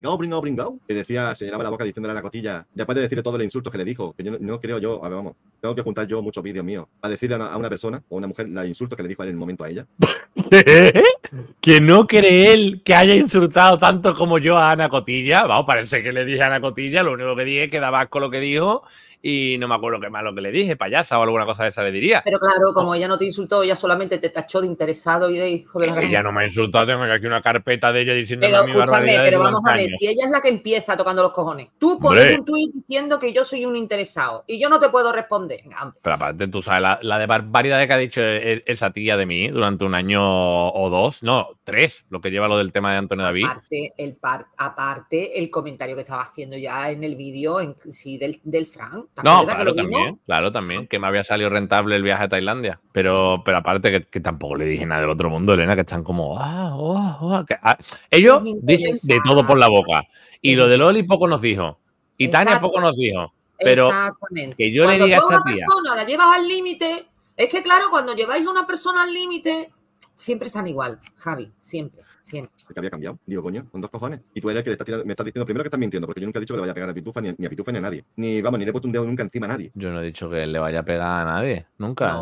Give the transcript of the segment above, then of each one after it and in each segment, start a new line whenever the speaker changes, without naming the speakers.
No, que decía, se llenaba la boca diciéndole a la cotilla, después de decirle todos los insultos que le dijo, que yo no, creo yo, a ver, vamos, tengo que juntar yo muchos vídeos míos, para decirle a una, persona o a una mujer los insultos que le dijo en el momento a ella.
que no cree él que haya insultado tanto como yo a Ana Cotilla. Vamos, parece que le dije a Ana Cotilla, lo único que dije es que daba con lo que dijo y no me acuerdo qué más lo que le dije, payasa o alguna cosa de esa le diría. Pero claro,
como ella no te insultó, ella solamente te tachó de interesado y de hijo de la Ella no me ha
insultado, tengo aquí una carpeta de ella diciendo Pero escúchame, pero vamos a ver, si
ella es la que empieza tocando los cojones, tú pones un tuit diciendo que yo soy un interesado y yo no te puedo responder.
Pero aparte, tú sabes la, de barbaridad que ha dicho e, e, esa tía de mí durante un año o dos no, tres, lo que lleva lo del tema de Antonio David.
Aparte el, aparte, el comentario que estaba haciendo ya en el vídeo sí, del, Frank. No, claro, también,
claro, también, que me había salido rentable el viaje a Tailandia. Pero, pero aparte, que, tampoco le dije nada del otro mundo, Elena, que están como, ah, oh, oh, oh", ah, ellos dicen de todo por la boca. Y lo de Loli poco nos dijo. Y Tania poco nos dijo. Pero
que yo le diga a esta una Persona, la llevas al límite. Es que, claro, cuando lleváis a una persona al límite, siempre están igual, Javi, siempre, siempre.
Que había cambiado. Digo, coño, con dos cojones. Y tú eres el que le estás tirando, me estás diciendo primero que estás mintiendo, porque yo nunca he dicho que le vaya a pegar a Pitufa, ni, a Pitufa ni a nadie. Ni, vamos, ni le he puesto un dedo nunca encima a nadie. Yo no he dicho que le vaya a pegar a nadie, nunca.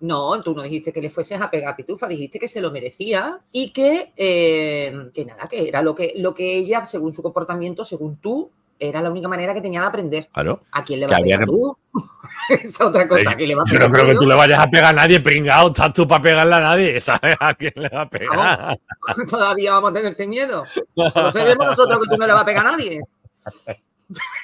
No, tú no dijiste que le fueses a pegar a Pitufa, dijiste que se lo merecía y que, eh, que nada, que era lo que, lo que ella, según su comportamiento, según tú, era la única manera que tenía de aprender. Claro. ¿A quién le va a pegar tú? Esa otra cosa. ¿A le va a pegar Yo no creo que tú
le vayas a pegar a nadie, pringao. Estás tú para pegarle a
nadie. ¿Sabes a quién le va a pegar?
Todavía vamos a tenerte miedo.
¿No sabemos nosotros que tú no le vas a pegar
a nadie.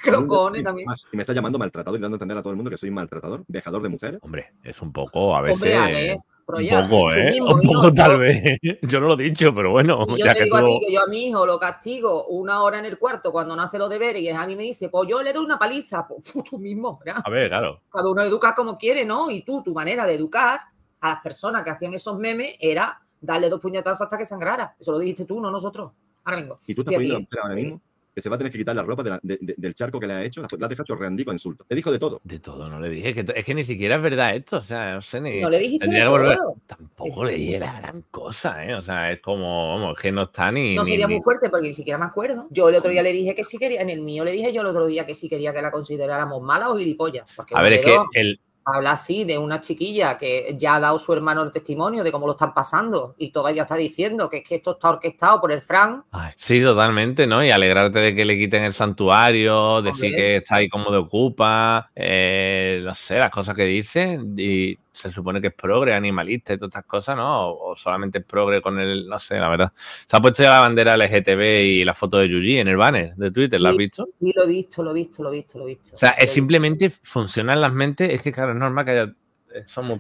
Crocone también.
me está llamando maltratador y dando a entender a todo el mundo que soy maltratador, dejador de mujeres. Hombre, es un poco a veces un poco, ¿eh? un poco tal yo, vez. Yo no lo he dicho, pero bueno. yo te digo a ti
que yo a mi hijo lo castigo una hora en el cuarto cuando no hace los deberes y a mí me dice, pues yo le doy una paliza, pues tú mismo. ¿verdad? A ver, claro. Cada uno educa como quiere, ¿no? Y tú, tu manera de educar a las personas que hacían esos memes era darle dos puñetazos hasta que sangrara. Eso lo dijiste tú, no nosotros. Ahora vengo.
¿Y tú te has ahora mismo? que se va a tener que quitar la ropa del charco que le ha hecho. La, la deja con insulto. Le dijo de todo. De todo, no le
dije. es que ni siquiera es verdad esto. O sea, no sé ni. No le dijiste de
Tampoco le dije la gran
cosa, ¿eh? O sea, es como, vamos, que no está ni. No sería muy
fuerte porque ni siquiera me acuerdo. Yo el otro día le dije que sí quería, en el mío le dije yo el otro día que sí quería que la consideráramos mala o gilipollas. a ver, es que el habla así de una chiquilla que ya ha dado su hermano el testimonio de cómo lo están pasando y todavía está diciendo que es que esto está orquestado por el Fran.
sí, totalmente, ¿no? Y alegrarte de que le quiten el santuario, decir que está ahí como de ocupa, eh, no sé, las cosas que dice. Y se supone que es progre, animalista y todas estas cosas, ¿no? O, solamente es progre con el, no sé, la verdad. Se ha puesto ya la bandera LGTB y la foto de Yuji en el banner de Twitter, ¿la has visto?
Sí, lo he visto, lo he visto, lo he visto, lo he visto.
O sea, es simplemente funcionan las mentes, es que claro, es normal que haya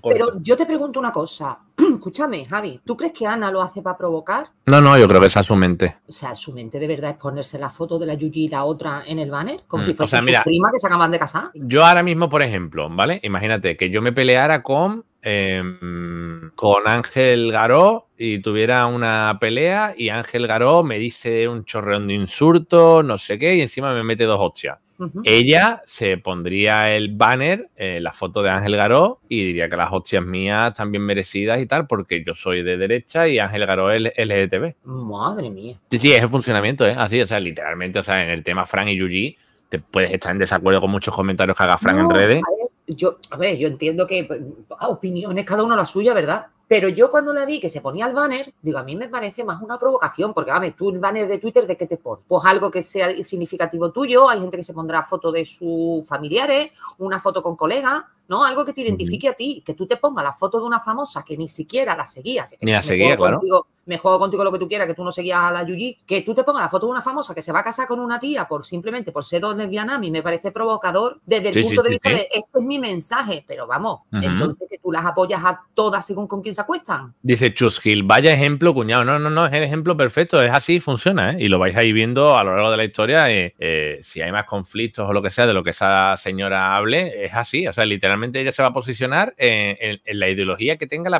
pero
yo te pregunto una cosa. Escúchame, Javi, ¿tú crees que Ana lo hace para provocar?
No, no, yo creo que es a su mente.
O sea, su mente de verdad es ponerse la foto de la Yuji y la otra en el banner, como mm, si fuese su prima que se acaban de casar.
Yo ahora mismo, por ejemplo, ¿vale? Imagínate que yo me peleara con em, con Ángel Garó y tuviera una pelea y Ángel Garó me dice un chorreón de insulto, no sé qué, y encima me mete dos hostias. Ella se pondría el banner, eh, la foto de Ángel Garó y diría que las hostias mías también merecidas y tal, porque yo soy de derecha y Ángel Garó es TV.
Madre mía.
Sí, sí, es el funcionamiento, ¿eh? Así, o sea, literalmente, o sea, en el tema Fran y Yuji, te puedes estar en desacuerdo con muchos comentarios que haga Fran en redes.
A yo, a ver, yo entiendo que pues, ah, opiniones cada uno la suya, ¿verdad? Pero yo cuando la vi que se ponía el banner, digo, a mí me parece más una provocación, porque dame, tú el banner de Twitter, ¿de qué te pones? Pues algo que sea significativo tuyo, hay gente que se pondrá foto de sus familiares, una foto con colegas, ¿no? Algo que te identifique a ti, que tú te pongas la foto de una famosa que ni siquiera la seguías. Ni la seguía, claro. me juego contigo lo que tú quieras, que tú no seguías a la Yuji, que tú te pongas la foto de una famosa que se va a casar con una tía por simplemente por ser don lesbianas, me parece provocador desde el punto de vista de este es mi mensaje, pero vamos, entonces que tú las apoyas a todas según con quién se acuestan.
Dice Chus vaya ejemplo, cuñado. No, no, no, es el ejemplo perfecto, es así, funciona, ¿eh? Y lo vais ahí viendo a lo largo de la historia, eh, eh, si hay más conflictos o lo que sea de lo que esa señora hable, es así, o sea, literalmente ella se va a posicionar en, la ideología que tenga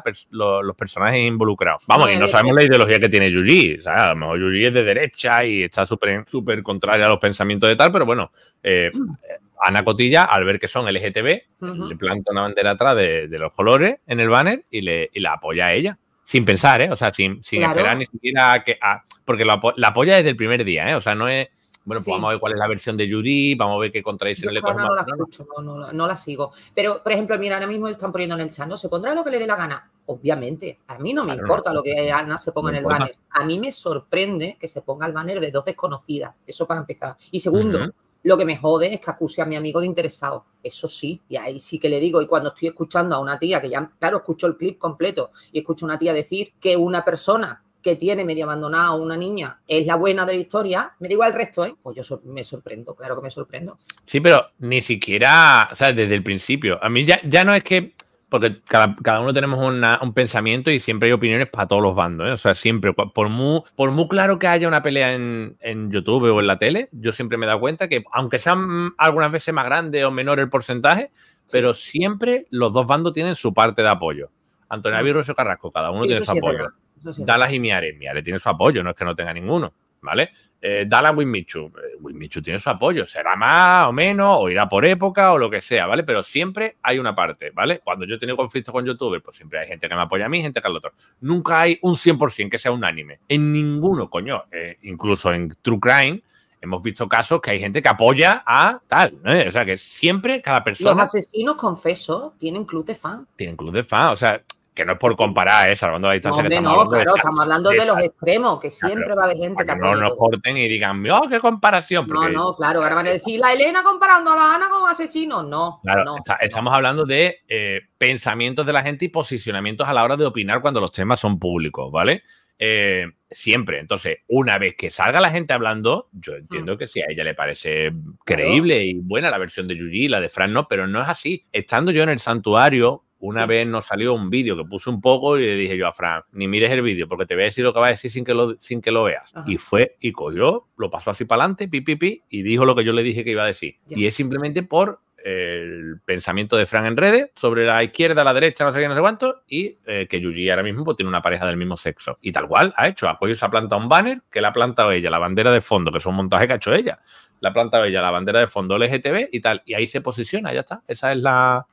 los, personajes involucrados. Vamos, y no sabemos la ideología que tiene Yuji. O a lo mejor Yuji es de derecha y está súper contraria a los pensamientos de tal, pero bueno, eh, mm. Ana Cotilla, al ver que son LGTB, le planta una bandera atrás de, los colores en el banner y, la apoya a ella sin pensar, ¿eh? O sea, sin, esperar ni siquiera que. porque la apoya desde el primer día, ¿eh? O sea, no es. Bueno, pues vamos a ver cuál es la versión de Yuri, vamos a ver qué contradicciones le ponen.
no, La sigo. Pero, por ejemplo, mira, ahora mismo están poniendo en el chat, ¿Se pondrá lo que le dé la gana? Obviamente, a mí no me importa lo que Ana se ponga en el banner. A mí me sorprende que se ponga el banner de dos desconocidas, eso para empezar. Y segundo, lo que me jode es que acuse a mi amigo de interesado. Eso sí, y ahí sí que le digo, y cuando estoy escuchando a una tía, que ya, claro, escucho el clip completo y escucho a una tía decir que una persona que tiene medio abandonado una niña es la buena de la historia, me digo al resto, ¿eh? Pues yo me sorprendo, claro que me sorprendo.
Sí, pero ni siquiera, o sea, desde el principio. A mí ya, ya no es que. Porque cada, uno tenemos un pensamiento y siempre hay opiniones para todos los bandos. ¿eh? O sea, siempre, por muy, por muy claro que haya una pelea en, YouTube o en la tele, yo siempre me he dado cuenta que, aunque sean algunas veces más grande o menor el porcentaje, pero siempre los dos bandos tienen su parte de apoyo. Antonio mm. Avirroso Carrasco, cada uno tiene su apoyo. Dalas Dallas y Miare. Miare tiene su apoyo, no es que no tenga ninguno, ¿vale? Eh, Dallas Winmichu. Eh, Winmichu tiene su apoyo, será más o menos, o irá por época o lo que sea, ¿vale? Pero siempre hay una parte, ¿vale? Cuando yo he tenido conflictos con youtubers, pues siempre hay gente que me apoya a mí, gente que al otro. Nunca hay un 100% que sea unánime. En ninguno, coño. Eh, incluso en True Crime hemos visto casos que hay gente que apoya a tal. ¿eh? O sea, que siempre cada persona. Los
asesinos, confeso, tienen club de fans
Tienen club de fans O sea, que no es por comparar, ¿eh? salvando la distancia. que estamos no, hablando claro, de estamos
hablando de, los extremos, que siempre va a haber gente que no nos
corten y digan, ¡oh, qué comparación! no, no,
claro, ahora van a decir, la Elena comparando a la Ana con asesinos. No, no,
estamos hablando de eh, pensamientos de la gente y posicionamientos a la hora de opinar cuando los temas son públicos, ¿vale? Eh, siempre. Entonces, una vez que salga la gente hablando, yo entiendo mm. que si sí, a ella le parece creíble y buena la versión de Yuji, la de Fran no, pero no es así. Estando yo en el santuario, una vez nos salió un vídeo que puse un poco y le dije yo a Fran, ni mires el vídeo porque te voy a decir lo que va a decir sin que lo, sin que lo veas. Y fue y cogió, lo pasó así para adelante, pi, y dijo lo que yo le dije que iba a decir. Y es simplemente por el pensamiento de Fran en redes sobre la izquierda, la derecha, no sé qué, no sé cuánto, y eh, que Yuji ahora mismo pues, tiene una pareja del mismo sexo. Y tal cual ha hecho. Apoyo esa ha plantado un banner que la ha plantado ella, la bandera de fondo, que es un montaje que ha hecho ella la plantado ella, la bandera de fondo LGTB y tal. Y ahí se posiciona, ya está. Esa es la,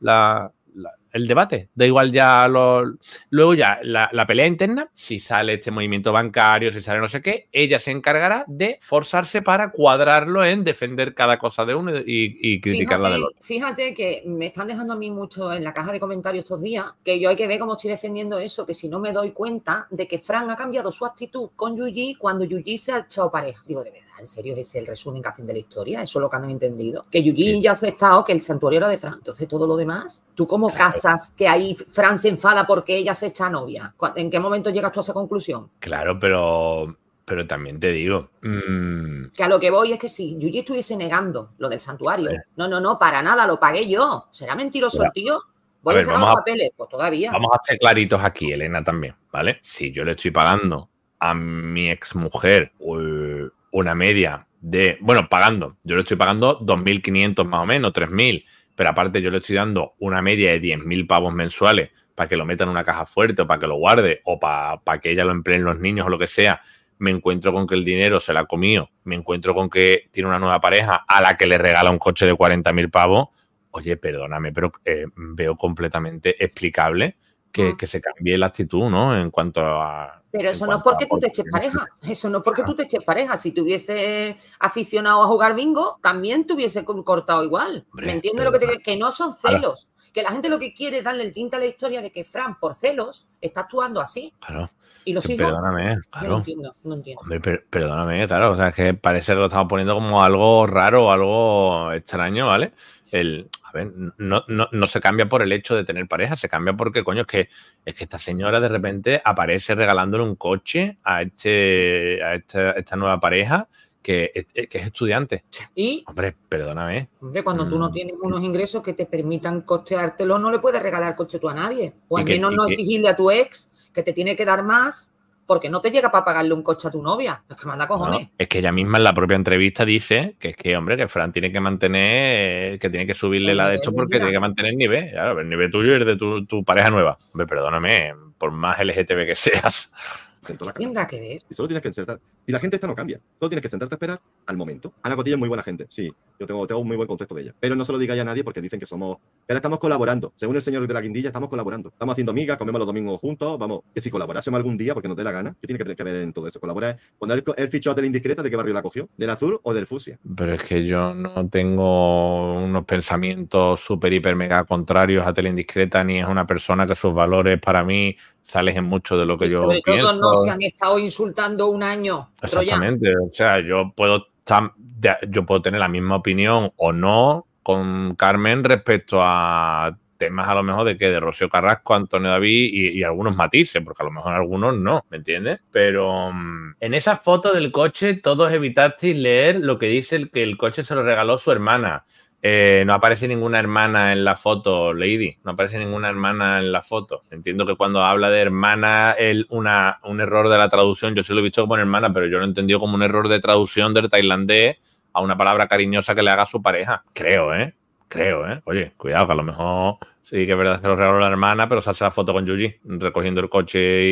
el debate. Da igual ya lo Luego ya la, pelea interna, si sale este movimiento bancario, si sale no sé qué, ella se encargará de forzarse para cuadrarlo en defender cada cosa de uno y, criticarla de otro.
Fíjate que me están dejando a mí mucho en la caja de comentarios estos días, que yo hay que ver cómo estoy defendiendo eso, que si no me doy cuenta de que Frank ha cambiado su actitud con Yuji cuando Yuji se ha echado pareja. Digo, de verdad. ¿en serio ese es el resumen que hacen de la historia? Eso es lo que han entendido. Que Yugi ya se ha estado, que el santuario era de Fran. Entonces, todo lo demás, ¿tú cómo casas que ahí Fran se enfada porque ella se echa novia? ¿En qué momento llegas tú a esa conclusión?
Claro, pero pero también te digo. Mm.
Que a lo que voy es que si Yuji estuviese negando lo del santuario, no, no, no, para nada, lo pagué yo. ¿Será mentiroso tío? Voy a, ver, los papeles, pues todavía. Vamos
a hacer claritos aquí, Elena, también, ¿vale? Si yo le estoy pagando a mi exmujer una media de, bueno, pagando, yo le estoy pagando 2.500 más o menos, 3.000, pero aparte yo le estoy dando una media de 10.000 pavos mensuales para que lo metan en una caja fuerte o para que lo guarde o para, que ella lo empleen los niños o lo que sea, me encuentro con que el dinero se la ha comido, me encuentro con que tiene una nueva pareja a la que le regala un coche de 40.000 pavos, oye, perdóname, pero eh, veo completamente explicable que, mm. que se cambie la actitud, ¿no? En cuanto a
pero eso no es porque tú te eches pareja, eso no es porque tú te eches pareja. Si te hubiese aficionado a jugar bingo, también te hubiese cortado igual. ¿Me entiendes lo que te digo? Que no son celos. Que la gente lo que quiere es darle el tinte a la historia de que Fran, por celos, está actuando así. Claro. Y lo hijos. Perdóname,
claro. No, entiendo, no Hombre, perdóname, claro. O sea, es que parece que lo estamos poniendo como algo raro, algo extraño, ¿vale? El, a ver, no, no, se cambia por el hecho de tener pareja, se cambia porque, coño, es que, es que esta señora de repente aparece regalándole un coche a, este, a esta, nueva pareja que es, estudiante. hombre, perdóname.
Hombre, cuando tú no mm. tienes unos ingresos que te permitan costeártelo, no le puedes regalar coche tú a nadie. O al menos no exigirle a tu ex que te tiene que dar más porque no te llega para pagarle un coche a tu novia. Es que manda cojones.
es que ella misma en la propia entrevista dice que es que, hombre, que Fran tiene que mantener, que tiene que subirle pues la de esto porque tiene que mantener el nivel. Claro, el nivel tuyo es de tu, pareja nueva. Hombre, perdóname, por más LGTB que
seas. no tenga que ver? y solo tienes que insertar. Y la gente esta no cambia. Tú tienes que sentarte a esperar al momento. Ana Cotilla es muy buena gente, sí. Yo tengo, tengo un muy buen concepto de ella. Pero no se lo ya a nadie porque dicen que somos... Pero estamos colaborando. Según el señor de la guindilla, estamos colaborando. Estamos haciendo migas, comemos los domingos juntos. Vamos, que si colaborásemos algún día porque nos dé la gana, ¿qué tiene que, que ver en todo eso? Colaborar. Cuando él, fichó de la indiscreta, ¿de qué barrio la cogió? ¿Del azul o del fusia?
Pero es que yo no tengo unos pensamientos súper, hiper, mega contrarios a tele indiscreta, ni es una persona que sus valores para mí salen en mucho de lo que yo sobre pienso. Todo no se han
estado insultando un año. Exactamente.
O sea, yo puedo, yo puedo tener la misma opinión o no con Carmen respecto a temas a lo mejor de que de Rocío Carrasco, Antonio David y, y, algunos matices, porque a lo mejor algunos no, ¿me entiendes? Pero mm, en esa foto del coche todos evitasteis leer lo que dice el que el coche se lo regaló su hermana. Eh, no aparece ninguna hermana en la foto, Lady. No aparece ninguna hermana en la foto. Entiendo que cuando habla de hermana, es una, un error de la traducción, yo sí lo he visto como hermana, pero yo lo he entendido como un error de traducción del tailandés a una palabra cariñosa que le haga su pareja. Creo, ¿eh? Creo, ¿eh? Oye, cuidado, que a lo mejor sí que es verdad que lo regaló la hermana, pero se hace la foto con Yuji recogiendo el coche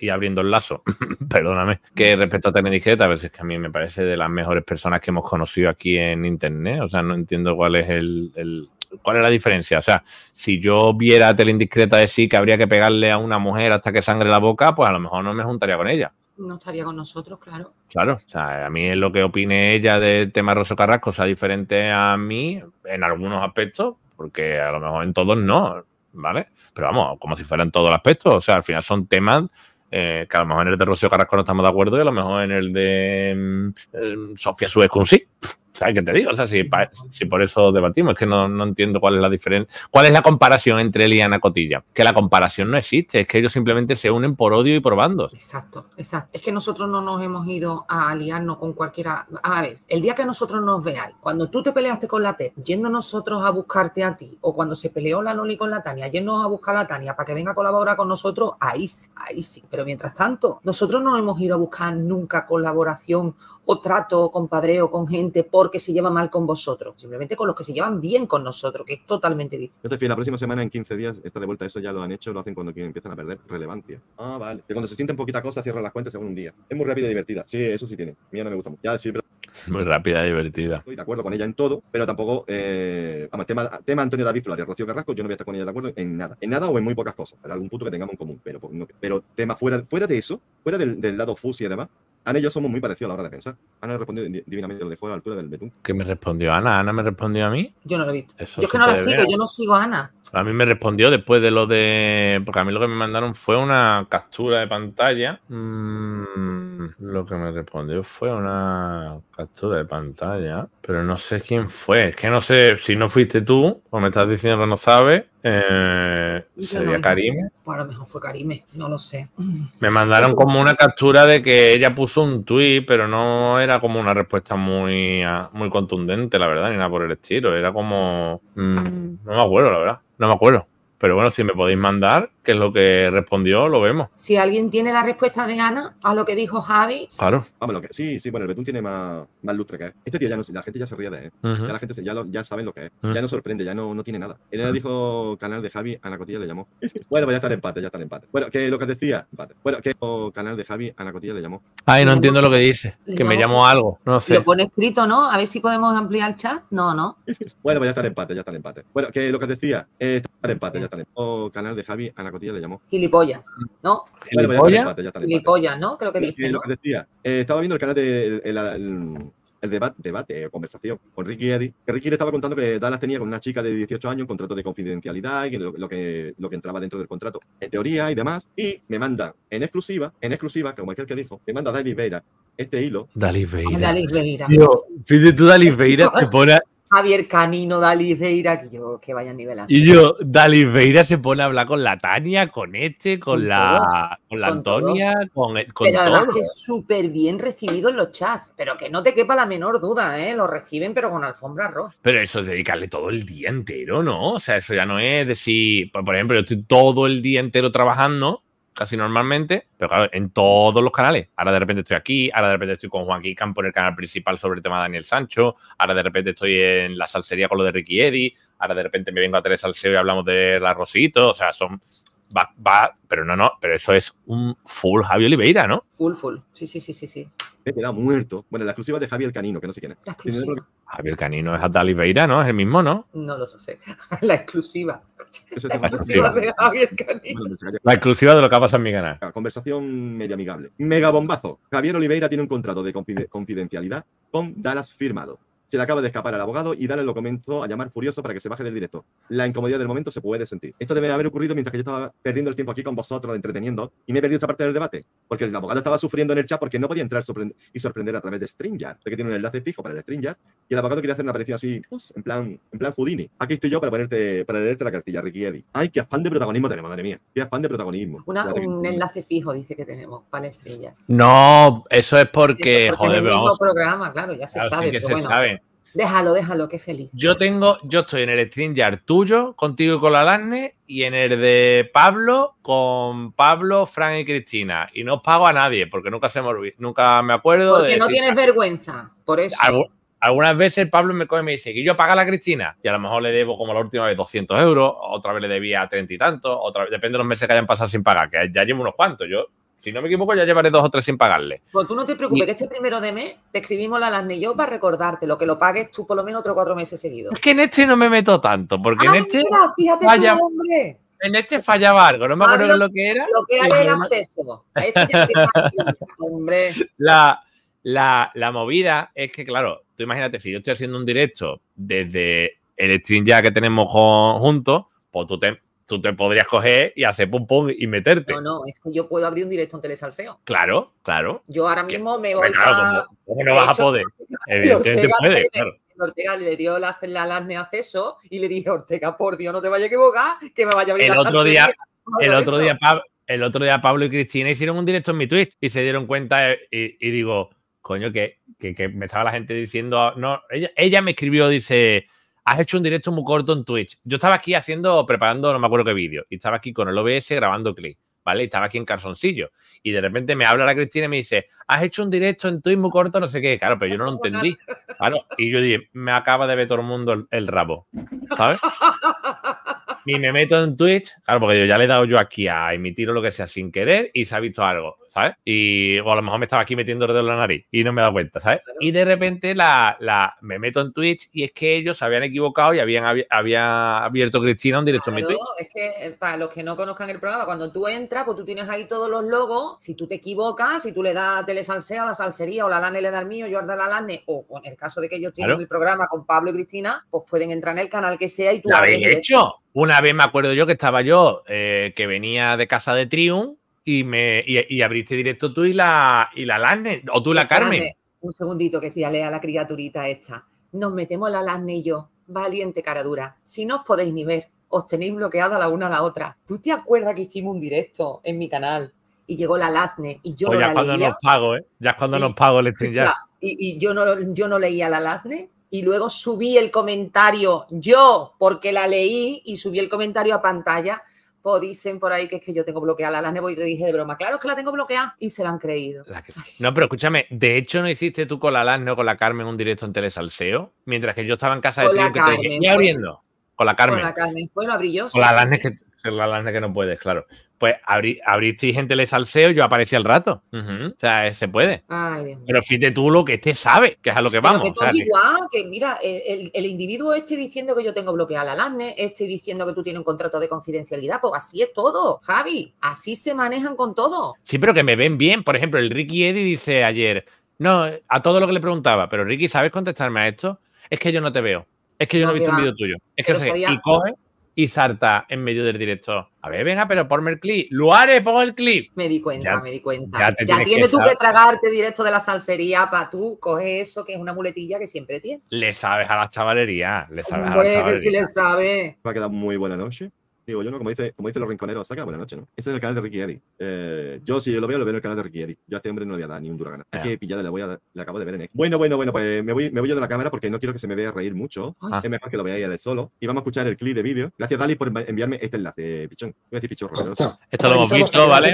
y, abriendo el lazo. Perdóname. Que respecto a discreta a veces que a mí me parece de las mejores personas que hemos conocido aquí en Internet. O sea, no entiendo cuál es el, ¿Cuál es la diferencia? O sea, si yo viera tele indiscreta de sí que habría que pegarle a una mujer hasta que sangre la boca, pues a lo mejor no me juntaría con ella
no estaría con nosotros, claro.
Claro, o sea, a mí es lo que opine ella del tema Rosso Carrasco sea diferente a mí en algunos aspectos, porque a lo mejor en todos no, ¿vale? Pero vamos, como si fueran todos los aspectos, o sea, al final son temas eh, que a lo mejor en el de Rocío Carrasco no estamos de acuerdo y a lo mejor en el de mm, eh, Sofía Suez con sí. ¿Sabes qué te digo? O sea, si, por eso debatimos, es que no, entiendo cuál es la diferencia. ¿Cuál es la comparación entre él Cotilla? Que la comparación no existe, es que ellos simplemente se unen por odio y por bandos. Exacto,
exacto. Es que nosotros no nos hemos ido a aliarnos con cualquiera. A ver, el día que nosotros nos veáis, cuando tú te peleaste con la PEP, e yendo nosotros a buscarte a ti, o cuando se peleó la Loli con la Tania, yendo a buscar a la Tania para que venga a colaborar con nosotros, ahí sí, ahí sí. Pero mientras tanto, nosotros no hemos ido a buscar nunca colaboración o trato compadreo con gente porque se lleva mal con vosotros, simplemente con los que se llevan bien con nosotros, que es totalmente distinto.
Es la próxima semana, en 15 días, está de vuelta, eso ya lo han hecho, lo hacen cuando empiezan a perder relevancia. Ah, vale. Que cuando se sienten poquita cosa, cierran las cuentas según un día. Es muy rápida y divertida. Sí, eso sí tiene. Mía no me gusta mucho.
Muy rápida y divertida. Estoy de acuerdo
con ella en todo, pero tampoco. Eh, tema, tema Antonio David Flores, Rocío Carrasco, yo no voy a estar con ella de acuerdo en nada. En nada o en muy pocas cosas, en algún punto que tengamos en común. Pero, pero tema fuera, fuera de eso, fuera del, lado fusi y Ana y yo somos muy parecidos a la hora de pensar. Ana respondió divinamente, lo fue a la altura del betún.
¿Qué me respondió Ana? ¿Ana me respondió a mí?
Yo no lo he visto. yo es que no la sigo, yo no sigo a Ana.
A mí me respondió después de lo de. Porque a mí lo que me mandaron fue una captura de pantalla. Mmm lo que me respondió fue una captura de pantalla, pero no sé quién fue. Es que no sé si no fuiste tú o me estás diciendo que no sabes. Eh, ¿Sería no, Karime?
Pues a lo mejor fue Karime, no lo sé.
Me mandaron como una captura de que ella puso un tweet, pero no era como una respuesta muy, ah, muy contundente, la verdad, ni nada por el estilo. Era como.
Mm, mm.
no me acuerdo, la verdad. No me acuerdo. Pero bueno, si me podéis mandar, que es lo que respondió, lo vemos.
Si alguien tiene la respuesta de Ana a lo que dijo Javi.
Claro. Vamos, lo que, sí, sí, bueno, el Betún tiene más, lustre que él. Este tío ya no, la gente ya se ríe de él. Ya la gente ya, lo, saben lo que es. Ya no sorprende, ya no, no tiene nada. Él dijo canal de Javi, Ana Cotilla le llamó. bueno, pues a estar en empate, ya está el empate. Bueno, que lo que decía, empate. Bueno, que canal de Javi, Ana Cotilla le llamó. Ay, no entiendo lo
que dice. que me llamó algo. No
sé. Lo pone
escrito, ¿no? A ver si podemos ampliar el chat. No, no. bueno,
voy pues a estar en empate, ya está el empate. Bueno, que lo que decía, estar eh, está empate, ya está en empate. O canal de Javi, Ana le llamó.
Gilipollas, mm. ¿no? Gilipollas, ¿no? Creo que dice.
Eh, estaba viendo el canal de. El, debate, debate, conversación con Ricky Eddy. Que Ricky le estaba contando que Dallas tenía con una chica de 18 años un contrato de confidencialidad y que lo, que, lo que entraba dentro del contrato, en teoría y demás. Y me manda en exclusiva, en exclusiva, como aquel que dijo, me manda David Veira este hilo. Dalis Veira.
Dalis Veira. Tío,
Veira
pone,
Javier Canino, Dalí Veira, que yo que vaya nivelando.
Y yo, Dalí Veira se pone a hablar con la Tania, con este, con, la, con la Antonia, con, con Pero además que es
súper bien recibido en los chats, pero que no te quepa la menor duda, ¿eh? Lo reciben, pero con alfombra roja.
Pero eso es dedicarle todo el día entero, ¿no? O sea, eso ya no es decir, si, por ejemplo, yo estoy todo el día entero trabajando casi normalmente, pero claro, en todos los canales. Ahora de repente estoy aquí, ahora de repente estoy con Juan Campo en el canal principal sobre el tema de Daniel Sancho, ahora de repente estoy en la salsería con lo de Ricky Eddy, ahora de repente me vengo a Teresa Salseo y hablamos de la Rosito, o sea, son... Va, va, pero no, no, pero eso es un full Javi Oliveira, ¿no?
Full, full, sí, sí, sí, sí, sí. Me he quedado muerto. Bueno, la exclusiva de Javier Canino, que no sé quién es.
Javier Canino es Adaliveira, ¿no? Es el mismo, ¿no?
No lo sé. La exclusiva. la exclusiva de Javier Canino. Pues, la
exclusiva de lo que ha pasado en mi canal. Ah, conversación medio amigable. Mega bombazo. Javier Oliveira tiene un contrato de confidencialidad con Dallas firmado. Se le acaba de escapar al abogado y dale lo comenzó a llamar furioso para que se baje del directo. La incomodidad del momento se puede sentir. Esto debe haber ocurrido mientras que yo estaba perdiendo el tiempo aquí con vosotros, entreteniendo, y me he perdido esa parte del debate, porque el abogado estaba sufriendo en el chat porque no podía entrar y sorprender a través de StreamYard, que tiene un enlace fijo para el Stringer. y el abogado quería hacer una aparición así, pues, en plan, en plan Houdini. Aquí estoy yo para ponerte, para leerte la cartilla, Ricky Eddy. Ay, qué afán de protagonismo tenemos, madre mía. Qué afán de protagonismo. un
enlace fijo dice que tenemos para el Stringer.
No, eso es porque,
joder, programa, claro, ya se Déjalo, déjalo, qué feliz.
Yo tengo, yo estoy en el stream ya tuyo, contigo y con la Lanne, y en el de Pablo, con Pablo, Fran y Cristina. Y no pago a nadie, porque nunca se me nunca me acuerdo. Porque no tienes
vergüenza, por eso.
algunas veces Pablo me coge y me dice, que yo paga a la Cristina. Y a lo mejor le debo, como la última vez, 200 euros, otra vez le debía treinta y tanto, otra vez, depende de los meses que hayan pasado sin pagar, que ya llevo unos cuantos. Yo si no me equivoco, ya llevaré dos o tres sin pagarle.
Pues tú no te preocupes, que este primero de mes te escribimos la las yo para recordarte lo que lo pagues tú por lo menos otros cuatro meses seguidos. Es
que en este no me meto tanto, porque ah, en este.
Mira, fíjate hombre.
En este fallaba algo, no me ah, acuerdo lo, que era. Lo que era el
acceso. Este hombre.
La, la, la movida es que, claro, tú imagínate, si yo estoy haciendo un directo desde el stream ya que tenemos juntos, pues tú te, tú te podrías coger y hacer pum pum y meterte. No,
no, es que yo puedo abrir un directo en Telesalseo.
Claro, claro.
Yo ahora mismo me pues voy claro, a... no vas a poder?
Evidentemente puedes,
Ortega le dio la, la, la, acceso y le dije, Ortega, por Dios, no te vayas a equivocar, que me vaya a abrir el otro día,
el otro día, Pablo y Cristina hicieron un directo en mi Twitch y se dieron cuenta eh, y, digo, coño, que, que, me estaba la gente diciendo, no, ella, ella me escribió, dice, has hecho un directo muy corto en Twitch. Yo estaba aquí haciendo, preparando, no me acuerdo qué vídeo, y estaba aquí con el OBS grabando clic, ¿vale? Y estaba aquí en calzoncillo. Y de repente me habla la Cristina y me dice, has hecho un directo en Twitch muy corto, no sé qué. Claro, pero yo no lo entendí. Claro, y yo dije, me acaba de ver todo el mundo el, rabo, ¿sabes? ...y me meto en Twitch, claro, porque yo ya le he dado yo aquí a emitir o lo que sea sin querer y se ha visto algo. ¿sabes? Y o a lo mejor me estaba aquí metiendo el dedo en la nariz y no me he dado cuenta, ¿sabes? Y de repente la, me meto en Twitch y es que ellos se habían equivocado y habían, había abierto Cristina un directo en Es
que eh, para los que no conozcan el programa, cuando tú entras, pues tú tienes ahí todos los logos. Si tú te equivocas, si tú le das tele Telesalsea, a la salsería o la lane le da el mío, yo da la lane, o en el caso de que ellos tienen el programa con Pablo y Cristina, pues pueden entrar en el canal que sea y tú. ¿Lo habéis hecho?
Una vez me acuerdo yo que estaba yo, eh, que venía de casa de Triun y me y, abriste directo tú y la y la Lasne, o tú la Carmen.
Un segundito que decía lea la criaturita esta. Nos metemos la Lasne y yo, valiente cara dura. Si no os podéis ni ver, os tenéis bloqueada la una a la otra. ¿Tú te acuerdas que hicimos un directo en mi canal? Y llegó la Lasne y yo la pues no ya la cuando Nos
pago, ¿eh? Ya es cuando nos pago el estrellado.
Y, yo, no, yo no leía la Lasne y luego subí el comentario yo porque la leí y subí el comentario a pantalla dicen por ahí que es que yo tengo bloqueada la voy y le dije de broma, claro es que la tengo bloqueada y se la han creído.
No, pero escúchame, de hecho no hiciste tú con la Lane o con la Carmen un directo en Telesalseo, mientras que yo estaba en casa de tío que te abriendo? Con la Carmen. Con la
Carmen, fue lo abrí yo. Con la
que la lana que no puedes, claro. Pues abriste y gente le salseo, yo aparecí al rato. O sea, se puede. Pero fíjate tú lo que este sabe, que es a lo que vamos. Que todo igual,
que mira, el, individuo este diciendo que yo tengo bloqueada la LANE, este diciendo que tú tienes un contrato de confidencialidad, pues así es todo, Javi. Así se manejan con todo.
Sí, pero que me ven bien. Por ejemplo, el Ricky Eddy dice ayer, no, a todo lo que le preguntaba, pero Ricky, ¿sabes contestarme a esto? Es que yo no te veo. Es que yo no, he visto un vídeo tuyo. Es que no Y coge, y Sarta en medio del directo. A ver, venga, pero ponme el clip. Luare, pongo el clip. Me di cuenta, me di cuenta. Ya, tienes, tú que
tragarte directo de la salsería para tú coger eso, que es una muletilla que siempre tienes.
Le sabes a la chavalería. Le sabes a la
chavalería. que si le sabes.
Va a quedar muy buena noche digo yo, ¿no? Como dice, como dice los rinconeros, saca buena noche, ¿no? Ese es el canal de Ricky Eddy. Eh, yo, si lo veo, lo veo en el canal de Ricky Eddy. Yo a este hombre no le voy a dar ni un duro gana. Aquí pillada le voy a le acabo de ver en Bueno, bueno, bueno, pues me voy, me voy yo de la cámara porque no quiero que se me vea reír mucho. Es mejor que lo veáis él solo. Y vamos a escuchar el clip de vídeo. Gracias, Dali, por enviarme este enlace, eh, pichón. Voy a decir pichón, Esto lo hemos visto, ¿vale?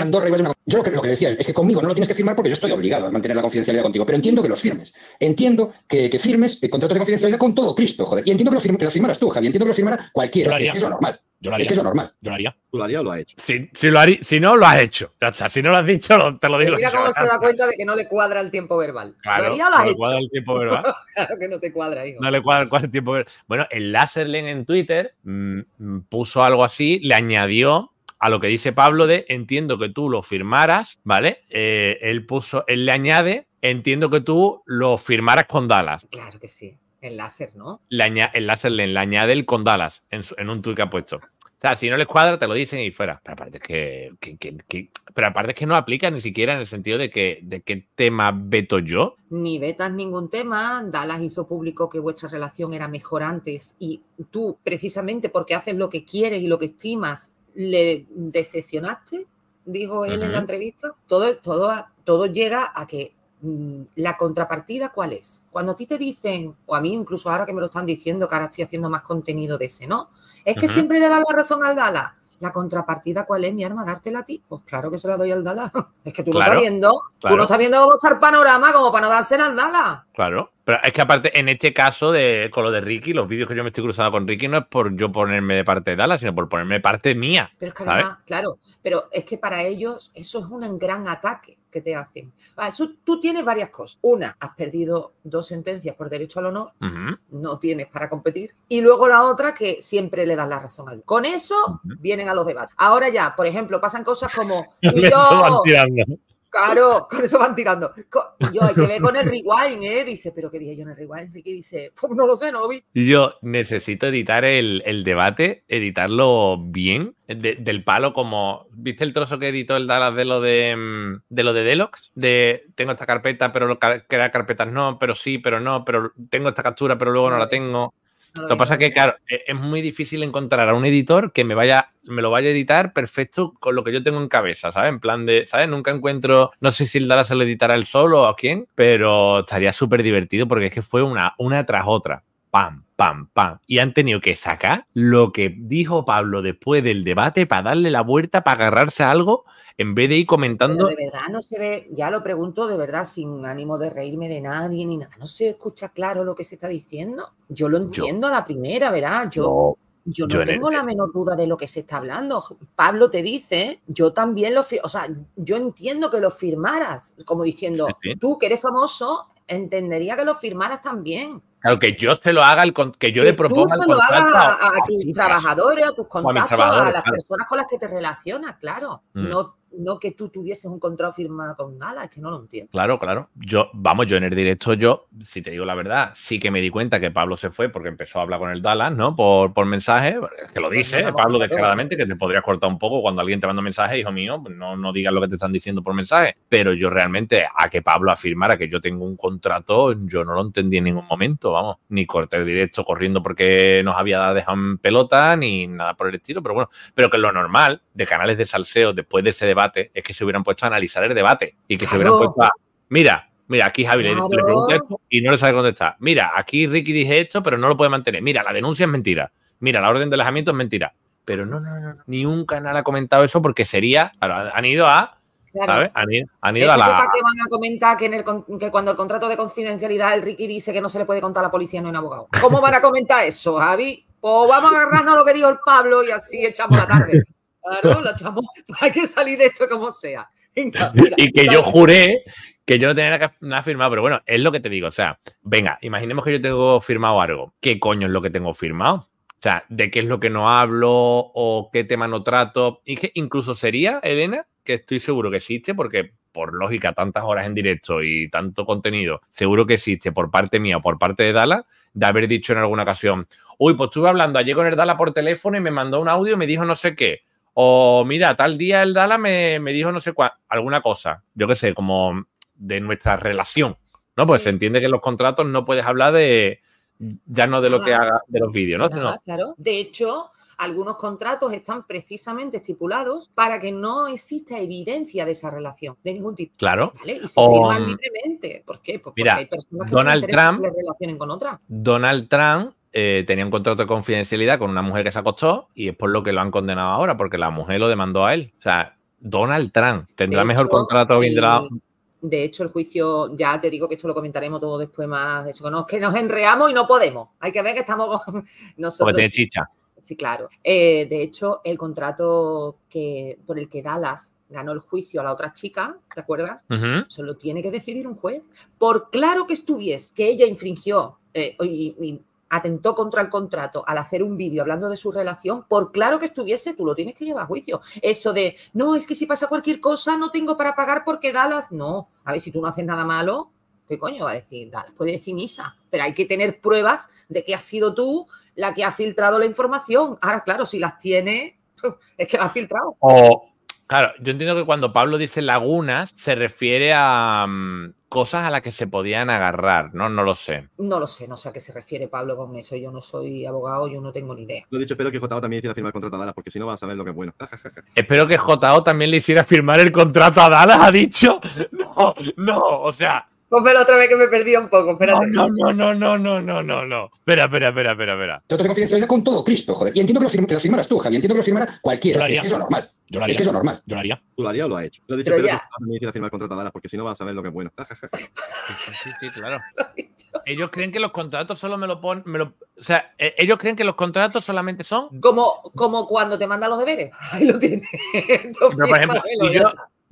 Yo lo que, lo que decía es que conmigo no lo tienes que firmar porque yo estoy obligado a mantener la confidencialidad contigo. Pero entiendo que los firmes. Entiendo que, firmes eh, contratos de confidencialidad con todo Cristo, joder. Y entiendo que lo, firmaras tú, Javi. Entiendo que lo firmara cualquiera. es lo normal.
Yo haría. Es que es normal. Yo lo haría. ¿Tú lo harías o lo has hecho? Si, si, lo si no, lo has hecho. Si no lo has dicho, te lo digo. Mira cómo se da
cuenta de que no le cuadra el tiempo verbal. Claro, no le cuadra
el tiempo verbal.
claro que no te cuadra, hijo.
No le cuadra, el tiempo verbal. Bueno, el Laserlen en Twitter mm, mm, puso algo así, le añadió a lo que dice Pablo de entiendo que tú lo firmaras, ¿vale? Eh, él puso, él le añade, entiendo que tú lo firmaras con Dallas. Claro
que sí. El láser, ¿no?
el láser le, añade el con Dallas en, un tuit que ha puesto. O sea, si no les cuadra, te lo dicen y fuera. Pero aparte es que, pero aparte que no aplica ni siquiera en el sentido de que de qué tema veto yo.
Ni vetas ningún tema. Dallas hizo público que vuestra relación era mejor antes y tú, precisamente porque haces lo que quieres y lo que estimas, le decepcionaste, dijo él en la entrevista. Todo, todo, todo llega a que Mm, la contrapartida, ¿cuál es? Cuando a ti te dicen, o a mí incluso ahora que me lo están diciendo, que ahora estoy haciendo más contenido de ese, ¿no? Es que siempre le da la razón al Dala. La contrapartida, ¿cuál es, mi arma? ¿Dártela a ti? Pues claro que se la doy al Dala. Es que tú no estás viendo, tú no estás viendo cómo panorama como para no dársela al Dala.
Claro, pero es que aparte, en este caso, de, con lo de Ricky, los vídeos que yo me estoy cruzando con Ricky no es por yo ponerme de parte de Dala, sino por ponerme parte mía. Pero es que además,
claro, pero es que para ellos eso es un gran ataque que te hacen. Ah, tú tienes varias cosas. Una, has perdido dos sentencias por derecho al honor, no tienes para competir. Y luego la otra, que siempre le das la razón al. Con eso vienen a los debates. Ahora ya, por ejemplo, pasan cosas como. Claro, con eso van tirando. Yo hay que ver con el rewind, ¿eh? Dice, pero ¿qué dije yo en el rewind? Y dice, no lo sé, no vi.
yo necesito editar el, debate, editarlo bien, del palo como... ¿Viste el trozo que editó el Dallas de lo de, mm, de lo de Deluxe? De tengo esta carpeta, pero crear carpetas no, pero sí, pero no, pero tengo esta captura, pero luego no la tengo. Lo que pasa es que, claro, e-, es muy difícil encontrar a un editor que me vaya, me lo vaya a editar perfecto con lo que yo tengo en cabeza, ¿sabes? En plan de, ¿sabes? Nunca encuentro, no sé si el Dara se lo editará él solo o a quién, pero estaría súper divertido porque es que fue una, una tras otra. ¡Pam! pam, pam. Y han tenido que sacar lo que dijo Pablo después del debate para darle la vuelta, para agarrarse a algo, en vez de ir comentando.
ya lo pregunto de verdad, sin ánimo de reírme de nadie ni nada. No se escucha claro lo que se está diciendo. Yo lo entiendo a la primera, ¿verdad? Yo. No. Yo no tengo la menor duda de lo que se está hablando. Pablo te dice, yo también lo, o sea, yo entiendo que lo firmaras, como diciendo, tú que eres famoso, entendería que lo firmaras también.
Claro, que yo se lo haga, el, que yo le proponga tú se lo a,
tus trabajadores, a tus contactos, a, las personas con las que te relacionas, claro. Mm. No no que tú tuvieses un contrato firmado con Dallas, que no lo entiendo.
Claro, claro. Yo, vamos, yo en el directo, yo, si te digo la verdad, sí que me di cuenta que Pablo se fue porque empezó a hablar con el Dallas, ¿no? Por, por mensaje, que lo dice, Pablo, descaradamente, que te podrías cortar un poco cuando alguien te manda un mensaje, hijo mío, pues no, no digas lo que te están diciendo por mensaje. Pero yo realmente, a que Pablo afirmara que yo tengo un contrato, yo no lo entendí en ningún momento, vamos. Ni corté el directo corriendo porque nos había dejado en pelota, ni nada por el estilo, pero bueno. Pero que lo normal de canales de salseo, después de ese debate, es que se hubieran puesto a analizar el debate y que se hubieran puesto a. Mira, mira, aquí Javi le, pregunta esto y no le sabe contestar. Mira, aquí Ricky dice esto, pero no lo puede mantener. Mira, la denuncia es mentira. Mira, la orden de alejamiento es mentira. Pero no, no, no, ni un canal ha comentado eso porque sería. Han ido a. ¿Sabes? Han ido, a la. que
van a comentar que, en cuando el contrato de confidencialidad el Ricky dice que no se le puede contar a la policía, no hay un abogado? ¿Cómo van a comentar eso, Javi? o pues vamos a agarrarnos lo que dijo el Pablo y así echamos la tarde. Claro, la pues Hay que salir de esto como sea. y que yo juré
que yo no tenía nada, nada, firmado, pero bueno, es lo que te digo. O sea, venga, imaginemos que yo tengo firmado algo. ¿Qué coño es lo que tengo firmado? O sea, ¿de qué es lo que no hablo o qué tema no trato? Y que incluso sería, Elena, que estoy seguro que existe, porque por lógica, tantas horas en directo y tanto contenido, seguro que existe por parte mía o por parte de Dala, de haber dicho en alguna ocasión, uy, pues estuve hablando ayer con el Dala por teléfono y me mandó un audio y me dijo no sé qué o mira, tal día el Dala me, dijo no sé cuál, alguna cosa, yo qué sé, como de nuestra relación, ¿no? Pues se entiende que en los contratos no puedes hablar de, ya no de lo que haga de los vídeos, ¿no?
Claro, de hecho, algunos contratos están precisamente estipulados para que no exista evidencia de esa relación de ningún tipo.
Claro. Y se o, firman mm,
libremente. ¿Por qué? Pues porque hay personas que Donald Trump, relacionen con otra.
Donald Trump eh, tenía un contrato de confidencialidad con una mujer que se acostó y es por lo que lo han condenado ahora, porque la mujer lo demandó a él. O sea, Donald Trump tendrá mejor contrato
De hecho, el juicio, ya te digo que esto lo comentaremos todo después más. De que nos, enreamos y no podemos. Hay que ver que estamos nosotros. Pues de chicha. Sí, claro. Eh, de hecho, el contrato que, por el que Dallas ganó el juicio a la otra chica, ¿te acuerdas? Solo tiene que decidir un juez. Por claro que estuviese que ella infringió eh, atentó contra el contrato al hacer un vídeo hablando de su relación, por claro que estuviese, tú lo tienes que llevar a juicio. Eso de, no, es que si pasa cualquier cosa no tengo para pagar porque Dallas, no, a ver, si tú no haces nada malo, ¿qué coño va a decir Dallas? Puede decir misa, pero hay que tener pruebas de que has sido tú la que ha filtrado la información. Ahora, claro, si las tiene, es que la ha filtrado.
O, Claro, yo entiendo que cuando Pablo dice lagunas, se refiere a mm, cosas a las que se podían agarrar, ¿no? No lo sé.
No lo sé, no sé a qué se refiere Pablo con eso. Yo no soy abogado, yo no tengo ni idea.
Lo dicho, espero que JO también hiciera firmar el contrato a Dallas, porque si no vas a saber lo que es bueno.
espero que JO también le hiciera firmar el contrato a Dallas, ha dicho. No, no, o sea,
pues otra vez que me perdí un poco, No, no, no, no,
no, no, no, no. Espera, espera, espera, espera, espera. Yo
tengo confidencialidad con todo Cristo, joder. Y entiendo que lo, que firmaras tú, Javi. Entiendo que lo firmara cualquiera. Yo es que es lo normal. haría. Es que es normal. Yo lo haría. Tú lo harías o lo ha hecho. Lo he dicho, pero, pero me dice contrato firma Dallas porque si no vas a saber lo que es bueno.
sí, sí, claro. Ellos creen que los contratos solo me lo ponen. o sea, e, ellos creen que los contratos solamente son. Como, como
cuando te mandan los deberes. Ahí lo tienes. por ejemplo,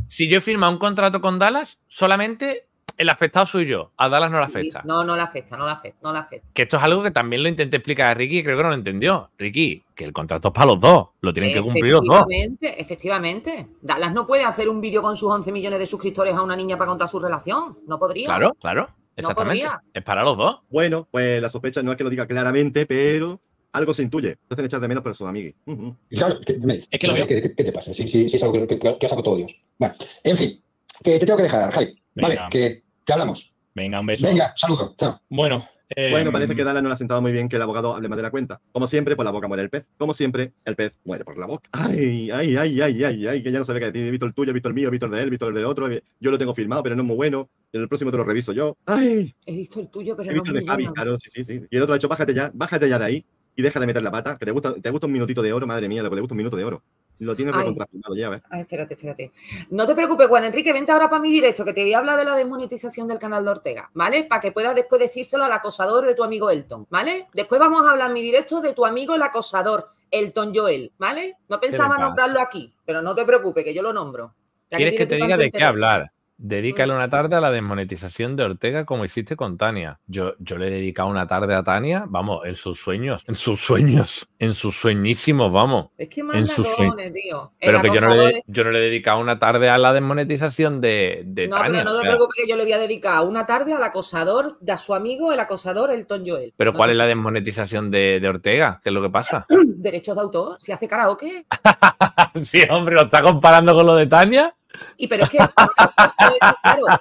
si yo, si un contrato con Dallas, solamente el afectado soy yo. A Dallas no la afecta.
No, no la afecta, no la afecta, no la afecta.
Que esto es algo que también lo intenté explicar a Ricky y creo que no lo entendió. Ricky, que el contrato es para los dos. Lo tienen que cumplir los dos.
Efectivamente, efectivamente. Dallas no puede hacer un vídeo con sus 11 millones de suscriptores a una niña para contar su relación. No podría. Claro,
claro. Exactamente. es para los dos. Bueno, pues la sospecha no es que lo diga claramente, pero algo se intuye. Entonces echar de menos, personas, sus claro, es que lo veo. ¿Qué, te pasa? sí, sí, sí, es algo que, todo Dios. Bueno, en fin, que te tengo que dejar, Javi. Vale, que que hablamos. Venga, un beso. Venga, saludo. Chao. Bueno. Eh, bueno, parece que Dala no le ha sentado muy bien que el abogado hable más de la cuenta. Como siempre, por la boca muere el pez. Como siempre, el pez muere por la boca. Ay, ay, ay, ay, ay, ay, que ya no sabe qué He visto el tuyo, he visto el mío, he visto el de él, he visto el de otro. Yo lo tengo firmado, pero no es muy bueno. En el próximo te lo reviso yo.
Ay. He visto el tuyo, pero he no visto el claro,
sí, sí, sí. Y el otro ha dicho, bájate ya, bájate ya de ahí y deja de meter la pata, que te gusta, te gusta un minutito de oro, madre mía, lo te gusta un minuto de oro. Lo tiene ya, ¿ves?
espérate, espérate. No te preocupes, Juan Enrique, vente ahora para mi directo, que te voy a hablar de la desmonetización del canal de Ortega, ¿vale? Para que puedas después decírselo al acosador de tu amigo Elton, ¿vale? Después vamos a hablar en mi directo de tu amigo el acosador, Elton Joel, ¿vale? No pensaba nombrarlo aquí, pero no te preocupes, que yo lo nombro. ¿Quieres que te diga de qué
hablar? Dedícale mm. una tarde a la desmonetización de Ortega como hiciste con Tania. Yo, yo le he dedicado una tarde a Tania, vamos, en sus sueños, en sus sueños, en sus sueñísimos, vamos.
Es
que manda en tío. Pero que yo no, le,
yo he dedicado una tarde a la desmonetización de, Tania. no te preocupes
que yo le voy a dedicar una tarde al acosador, de a su amigo, el acosador, el Elton Joel. Pero ¿cuál es la
desmonetización de, Ortega? ¿Qué es lo que pasa?
Derechos de autor, si hace karaoke.
sí, hombre, lo está comparando con lo de Tania.
Y pero es que claro, lo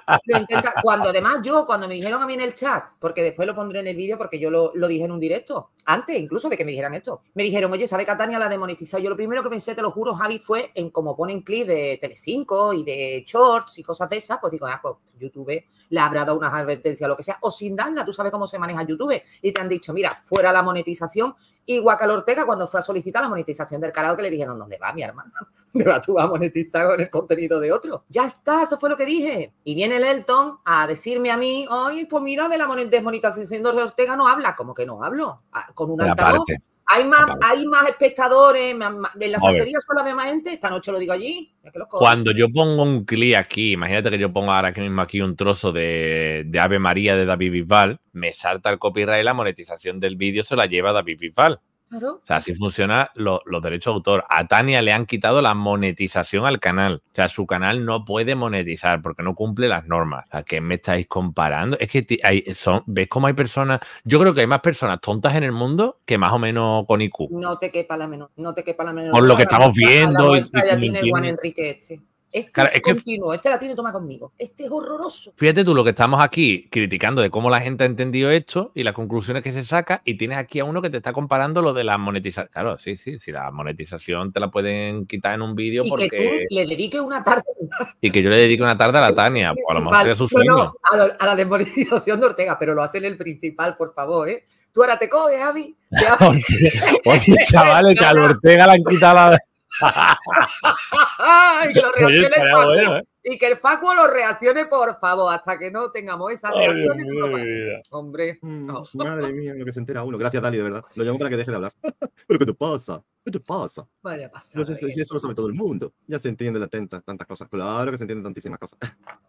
cuando además yo, cuando me dijeron a mí en el chat, porque después lo pondré en el vídeo porque yo lo, dije en un directo, antes incluso de que me dijeran esto, me dijeron, oye, ¿sabe Catania la demonetizado? Yo lo primero que pensé, te lo juro, Javi, fue en como ponen clips de Telecinco y de shorts y cosas de esas, pues digo, ah, pues YouTube le habrá dado unas advertencias o lo que sea, o sin darla, tú sabes cómo se maneja YouTube, y te han dicho, mira, fuera la monetización, y Guacalortega cuando fue a solicitar la monetización del que le dijeron, ¿dónde va mi hermano? tú vas tú a monetizar con el contenido de otro. Ya está, eso fue lo que dije. Y viene el Elton a decirme a mí, ay, pues mira, de la desmonetización de Ortega no habla, como que no hablo, ah, con un altavoz. Hay más, hay más espectadores, en las salserías solo la misma gente. Esta noche lo digo allí. Cuando
yo pongo un clic aquí, imagínate que yo pongo ahora mismo aquí un trozo de, Ave María de David Bisbal, me salta el copyright y la monetización del vídeo se la lleva David Bisbal. O sea, así funcionan los derechos de autor. A Tania le han quitado la monetización al canal. O sea, su canal no puede monetizar porque no cumple las normas. ¿A qué me estáis comparando? Es que ves cómo hay personas. Yo creo que hay más personas tontas en el mundo que más o menos con IQ.
No te quepa la menor. No te quepa la menor. lo que estamos viendo. Este es, continuo, este la tiene toma conmigo. Este es horroroso.
Fíjate tú lo que estamos aquí criticando de cómo la gente ha entendido esto y las conclusiones que se saca. Y tienes aquí a uno que te está comparando lo de la monetización. Claro, sí, sí, Si la monetización te la pueden quitar en un vídeo porque. Que tú le
dediques una tarde.
Y que yo le dedique una tarde a la Tania. a
la desmonetización de Ortega, pero lo hacen el principal, por favor, ¿eh? Tú ahora te coges, Avi. Oye, chavales, que a
Ortega la han quitado la.
¿eh? y, que el facu, lo reaccione, por favor, hasta que no tengamos esas reacciones. Hombre, mm,
madre mía, lo que se entera uno. Gracias, Dali, de verdad. Lo llamo para que deje de hablar. ¿Pero qué te pasa? ¿Qué te pasa?
Vaya pasada, no, si
eso lo sabe todo el mundo. Ya se entiende la tenta, tantas cosas. Claro que se entienden tantísimas cosas.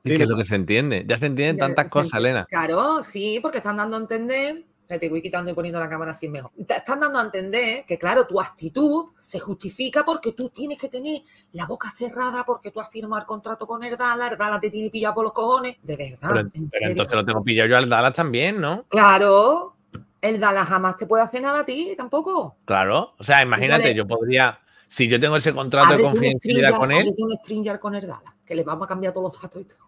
Es que es lo que se entiende. Ya se entienden tantas cosas,
Elena. Claro, sí, porque están dando a entender te voy quitando y poniendo la cámara así mejor. Te están dando a entender que, claro, tu actitud se justifica porque tú tienes que tener la boca cerrada porque tú has firmado el contrato con Erdala, Erdala te tiene pillado por los cojones. De verdad.
Pero, entonces lo tengo pillado yo al Erdala también, ¿no?
Claro. El jamás te puede hacer nada a ti tampoco.
Claro. O sea, imagínate, yo podría si yo tengo ese contrato de confidencialidad con él.
un stringer con Erdala, que le vamos a cambiar todos los datos y todo.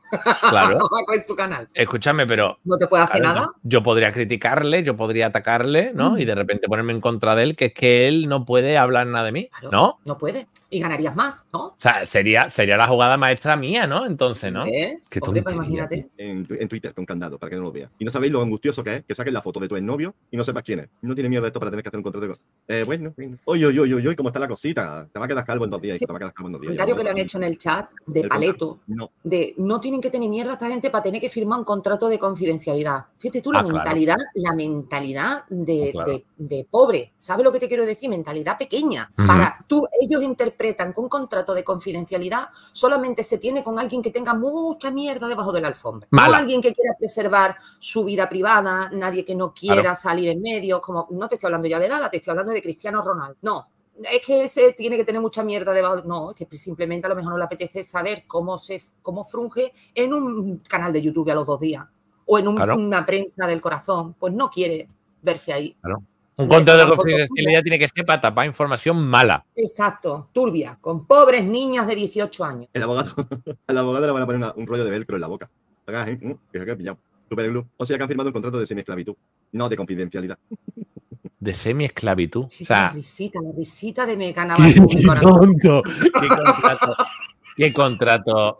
Claro. canal.
Escúchame, pero.
No te puede hacer nada.
Yo podría criticarle, yo podría atacarle, ¿no? Mm. Y de repente ponerme en contra de él, que es que él no puede hablar nada de mí, ¿no?
No puede y ganarías más, ¿no? O
sea, sería, sería la jugada maestra mía, ¿no? Entonces, ¿no? ¿Eh? ¿Qué pues, imagínate. En, en, Twitter, con candado, para que no lo vea. Y no sabéis lo angustioso que es que saquen la foto de tu exnovio y no sepas quién es. No tiene miedo de esto para tener que hacer un contrato. De... Eh, bueno, Oye, oye, oye, oye, ¿cómo está la cosita? Te va a quedar calvo en dos días. Te va a quedar calvo en dos días. Comentario que le han hecho
en el chat de paleto. No. De no tienen que tener mierda esta gente para tener que firmar un contrato de confidencialidad. Fíjate tú la ah, mentalidad, la mentalidad de, ah, de, pobre. ¿Sabes lo que te quiero decir? Mentalidad pequeña. Para tú, ellos interpretan con que un contrato de confidencialidad solamente se tiene con alguien que tenga mucha mierda debajo de la alfombra. alguien que quiera preservar su vida privada, nadie que no quiera salir en medio, como no te estoy hablando ya de Dada, te estoy hablando de Cristiano Ronaldo. No, es que ese tiene que tener mucha mierda debajo. No, es que simplemente a lo mejor no le apetece saber cómo se cómo frunge en un canal de YouTube a los dos días o en una prensa del corazón. Pues no quiere verse ahí.
Un contrato de confidencialidad tiene que ser para tapar información mala.
Exacto, turbia, con pobres niñas de 18 años.
El abogado, el abogado le van a poner un rollo de velcro en la boca. ¿eh? Mm, o sea que han firmado un contrato de semiesclavitud, no de confidencialidad. De
semiesclavitud. esclavitud o sea, la
risita, la risita de mi ganaba qué, ¿Qué contrato,
qué contrato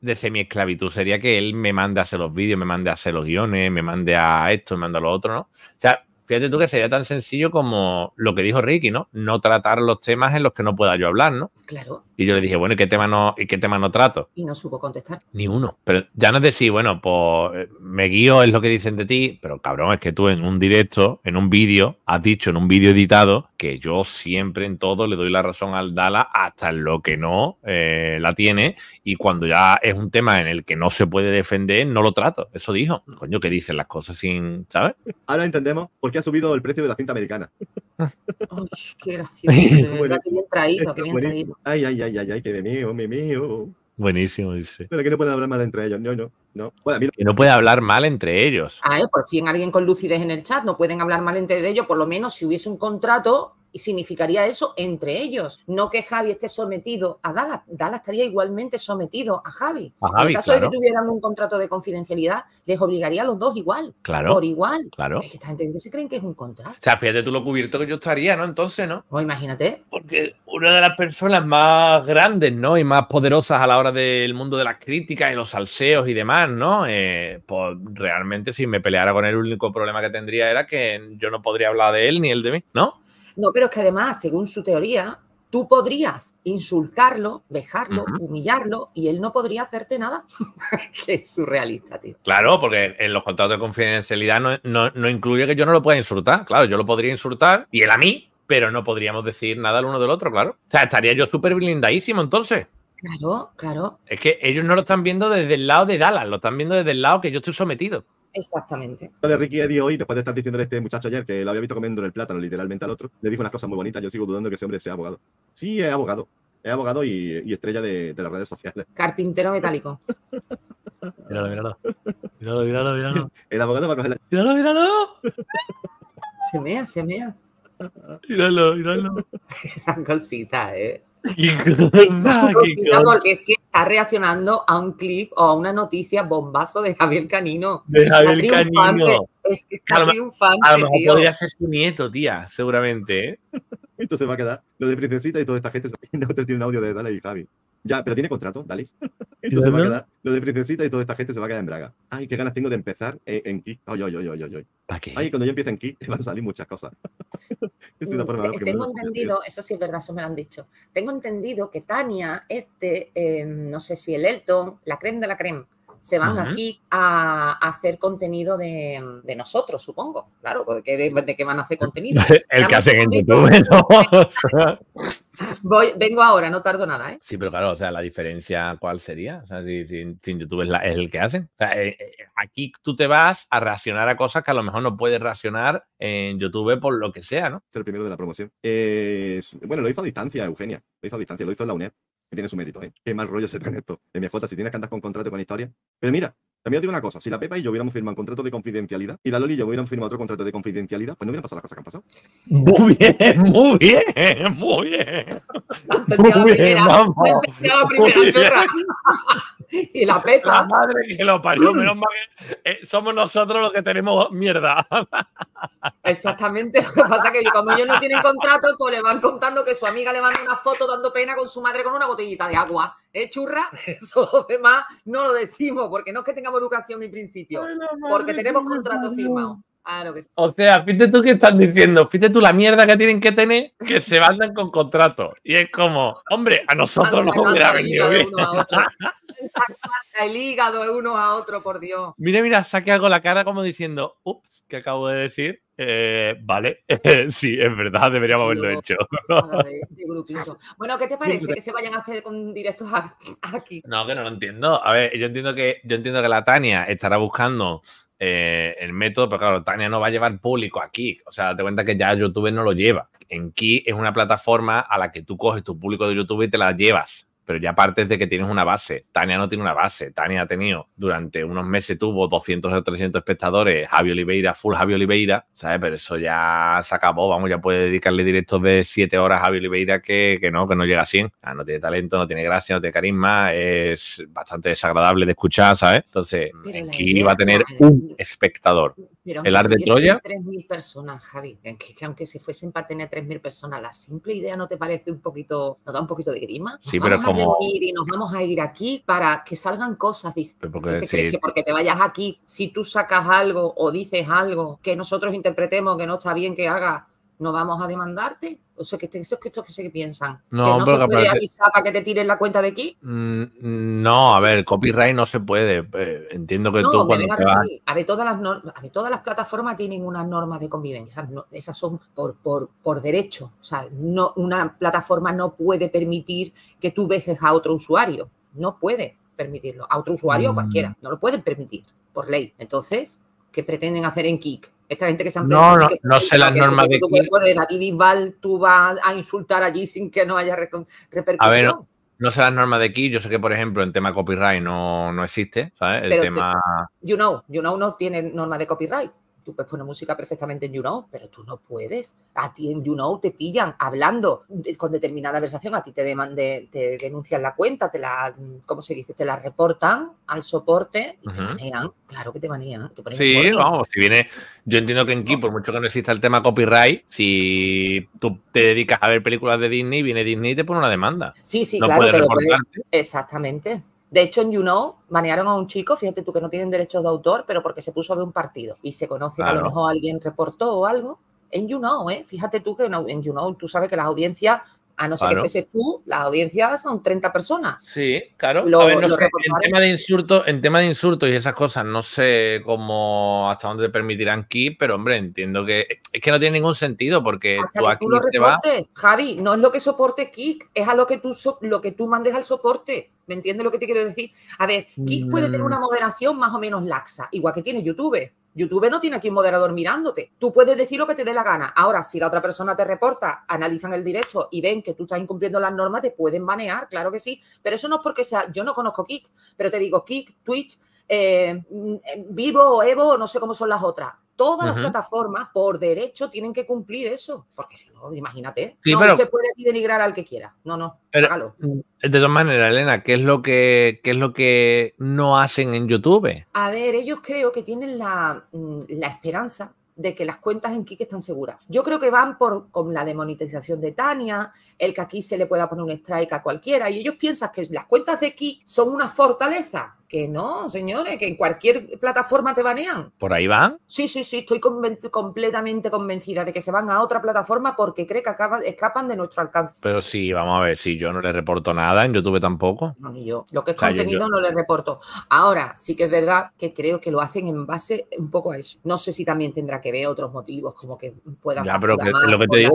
de semiesclavitud sería que él me mande a hacer los vídeos, me mande a hacer los guiones, me mande a esto, me mande a lo otro, ¿no? O sea, fíjate tú que sería tan sencillo como lo que dijo Ricky, ¿no? No tratar los temas en los que no pueda yo hablar, ¿no? Claro. Y yo le dije, bueno, ¿y qué tema no, y qué tema no trato?
Y no supo contestar.
Ni uno. Pero ya no es decir, bueno, pues eh, me guío, es lo que dicen de ti, pero cabrón, es que tú en un directo, en un vídeo, has dicho en un vídeo editado que yo siempre en todo le doy la razón al Dala hasta lo que no eh, la tiene y cuando ya es un tema en el que no se puede defender, no lo trato. Eso dijo. Coño, ¿qué dicen las cosas sin, ¿sabes? Ahora entendemos
por qué ha subido el precio de la cinta americana.
Ay, qué gracioso. qué bien traído, Ay, ay, ay, ay, qué de mío, oh, mi mío. Oh.
Buenísimo, dice.
Pero que no pueden hablar mal entre ellos. No, no, no.
Que no puede hablar mal entre ellos.
Ah, eh, por fin alguien con lucidez en el chat. No pueden hablar mal entre ellos. Por lo menos si hubiese un contrato, y significaría eso entre ellos, no que Javi esté sometido a Dallas. Dallas estaría igualmente sometido a Javi. en caso de que tuvieran un contrato de confidencialidad, les obligaría a los dos igual. Claro. Por igual. Claro. Es que esta gente se creen que es un contrato. O
sea, fíjate tú lo cubierto que yo
estaría, ¿no? Entonces, ¿no? Pues imagínate. Porque
una de las personas más grandes, ¿no? Y más poderosas a la hora del mundo de las críticas y los salseos y demás, ¿no? Eh, pues realmente si me peleara con él, el único problema que tendría era que yo no podría hablar de él ni él de mí, ¿no?
No, pero es que además, según su teoría, tú podrías insultarlo, vejarlo, humillarlo y él no podría hacerte nada. que es surrealista, tío.
Claro, porque en los contratos de confidencialidad no, no, incluye que yo no lo pueda insultar. Claro, yo lo podría insultar y él a mí, pero no podríamos decir nada el uno del otro, claro. O sea, estaría yo súper blindadísimo entonces.
Claro, claro.
Es que ellos no lo están viendo desde el lado de Dallas, lo están viendo desde el lado que yo estoy sometido.
Exactamente. De Ricky Eddy hoy, después de estar diciéndole a este muchacho ayer que lo había visto comiendo el plátano, literalmente al otro, le dijo unas cosas muy bonitas. Yo sigo dudando que ese hombre sea abogado. Sí, es abogado. Es abogado y, estrella de, de, las redes sociales.
Carpintero metálico.
míralo, míralo. Míralo, míralo, míralo. El abogado va a coger la. ¡Míralo,
míralo! se mea, se mea. Míralo, míralo. Gran cosita, eh. porque es que está reaccionando a un clip o a una noticia bombazo de Javier Canino. De Javier está Canino. Es que está a triunfante. A lo mejor podría
ser su nieto, tía, seguramente.
¿eh? Esto se va a quedar. Lo de Princesita y toda esta gente. Tiene un audio de Dale y Javi. Ya, pero tiene contrato, dale.
Entonces va a quedar
lo de Princesita y toda esta gente se va a quedar en Braga. Ay, qué ganas tengo de empezar eh, en, Kik. Ay, ay, ay, ay, ay. ¿Para qué? Ay, cuando yo empiece en Kik, te van a salir muchas cosas.
es mm, Tengo, tengo entendido, eso sí es verdad, eso me lo han dicho. Tengo entendido que Tania, este, eh, no sé si el Elton, la creme de la crema se van aquí a, hacer contenido de, nosotros, supongo. Claro, de, qué van a hacer contenido. El que hacen
en YouTube, ¿no?
Voy, vengo ahora, no tardo nada, ¿eh?
Sí, pero claro, o sea, la diferencia, ¿cuál sería? O sea, si, si, YouTube es, el que hacen. O sea, eh, eh, aquí tú te vas a racionar a cosas que a lo mejor no puedes racionar
en YouTube por lo que sea, ¿no? Es el primero de la promoción. Eh, bueno, lo hizo a distancia, Eugenia. Lo hizo a distancia, lo hizo en la UNED tiene su mérito. ¿eh? Qué mal rollo se traen esto. MJ, si tienes que andar con contrato con historia. Pero mira, también digo una cosa, si la Pepa y yo hubiéramos firmado un contrato de confidencialidad y la Loli y yo hubiéramos firmado otro contrato de confidencialidad, pues no hubieran pasado las cosas que han pasado. Muy bien, muy bien, muy bien.
Muy bien, vamos. y la Pepa. La madre
que lo parió, menos mal que eh, somos nosotros los que tenemos mierda.
Exactamente, lo que pasa es que como ellos no tienen contrato, pues le van contando que su amiga le manda una foto dando pena con su madre con una botellita de agua. ¿eh, churra? Eso lo demás no lo decimos, porque no es que tengamos educación en principio, porque tenemos contrato firmado. Ah, o
sea, fíjate tú qué están diciendo, fíjate tú la mierda que tienen que tener, que se mandan con contrato. Y es como, hombre, a nosotros nos hubiera venido bien.
el hígado de uno a otro, por Dios.
Mira, mira, saque algo la cara como diciendo, ups, ¿qué acabo de decir. Eh, vale, sí, es verdad, deberíamos haberlo hecho.
bueno, ¿qué te parece que se vayan a hacer con directos aquí?
No, que no lo entiendo. A ver, yo entiendo que, yo entiendo que la Tania estará buscando eh, el método, pero claro, Tania no va a llevar público aquí. O sea, te cuenta que ya YouTube no lo lleva. En Ki es una plataforma a la que tú coges tu público de YouTube y te la llevas pero ya partes de que tienes una base. Tania no tiene una base. Tania ha tenido, durante unos meses tuvo 200 o 300 espectadores, Javi Oliveira, full Javi Oliveira, ¿sabes? Pero eso ya se acabó, vamos, ya puede dedicarle directos de 7 horas a Javi Oliveira que, no, que no llega a no tiene talento, no tiene gracia, no tiene carisma, es bastante desagradable de escuchar, ¿sabes? Entonces,
aquí va a tener
un espectador
el arte de Troya. 3.000 personas, Javi. Que, aunque se fuesen para tener 3.000 personas, la simple idea no te parece un poquito, nos da un poquito de grima. sí, pero como. A y nos vamos a ir aquí para que salgan cosas. Porque, te porque te vayas aquí, si tú sacas algo o dices algo que nosotros interpretemos que no está bien que haga no vamos a demandarte. O sea, que esto que, que se piensan. que no se puede avisar para que te tiren la cuenta de aquí.
Mm, no, a ver, copyright no se puede. Eh, entiendo que tú cuando te
A ver, todas las, normas, a todas las plataformas tienen unas normas de convivencia. Esas, son por, por, por, derecho. O sea, no, una plataforma no puede permitir que tú vejes a otro usuario. No puede permitirlo. A otro usuario mm. cualquiera. No lo pueden permitir por ley. Entonces, ¿qué pretenden hacer en Kik? Esta gente que se No, no, sé las normas de. David tú vas a insultar allí sin que no haya repercusión. A ver,
no, sé las normas de aquí. Yo sé que, por ejemplo, en tema copyright no, no existe, ¿sabes? El tema.
you know, you know no tiene norma de copyright. Tú puedes poner música perfectamente en YouNow, pero tú no puedes. A ti en YouNow te pillan hablando eh, con determinada versación, a ti te, demande, te denuncian la cuenta, te la, ¿cómo se dice? Te la reportan al soporte y te manean. Claro que te manean. sí, vamos,
si viene, yo entiendo que en Ki, por mucho que no exista el tema copyright, si tú te dedicas a ver películas de Disney, viene Disney y te pone una demanda. Sí, sí, claro. te lo
exactamente. De hecho, en You Know, manearon a un chico, fíjate tú que no tienen derechos de autor, pero porque se puso a ver un partido y se conoce que a lo mejor alguien reportó o algo. En You Know, ¿eh? fíjate tú que en You Know, tú sabes que las audiencias a no ser que estés tú, las audiencias son 30 personas. Sí,
claro. a ver, en, tema de insultos, en tema de y esas cosas, no sé cómo hasta dónde te permitirán aquí, pero hombre, entiendo que es que no tiene ningún sentido porque tú aquí tú te
Javi, no es lo que soporte Kik, es a lo que tú lo que tú mandes al soporte. ¿Me entiendes lo que te quiero decir? A ver, Kik puede tener mm. una moderación más o menos laxa, igual que tiene YouTube. YouTube no tiene aquí un moderador mirándote. Tú puedes decir lo que te dé la gana. Ahora, si la otra persona te reporta, analizan el directo y ven que tú estás incumpliendo las normas, te pueden banear, claro que sí. Pero eso no es porque sea. Yo no conozco Kik, pero te digo, Kik, Twitch, eh, mm, eh, Vivo o Evo, no sé cómo son las otras. Todas las plataformas, por derecho, tienen que cumplir eso. Porque si no, imagínate. no, se puede denigrar al que quiera. No, no. Pero,
mm, De todas maneras, Elena, ¿qué es, lo que, es lo que no hacen en YouTube?
A ver, ellos creo que tienen la, mm, la esperanza de que las cuentas en Kik están seguras. Yo creo que van por con la demonetización de Tania, el que aquí se le pueda poner un strike a cualquiera, y ellos piensan que las cuentas de Kik son una fortaleza. Que no, señores, que en cualquier plataforma te banean.
¿Por ahí van?
Sí, sí, sí, estoy completamente convencida de que se van a otra plataforma porque cree que acaban, escapan de nuestro alcance.
Pero sí, vamos a ver, si yo no le reporto nada, en YouTube tampoco.
No, ni yo. Lo que es contenido no le reporto. Ahora, sí que es verdad que creo que lo hacen en base un poco a eso. No sé si también tendrá que otros motivos, como que puedan lo que te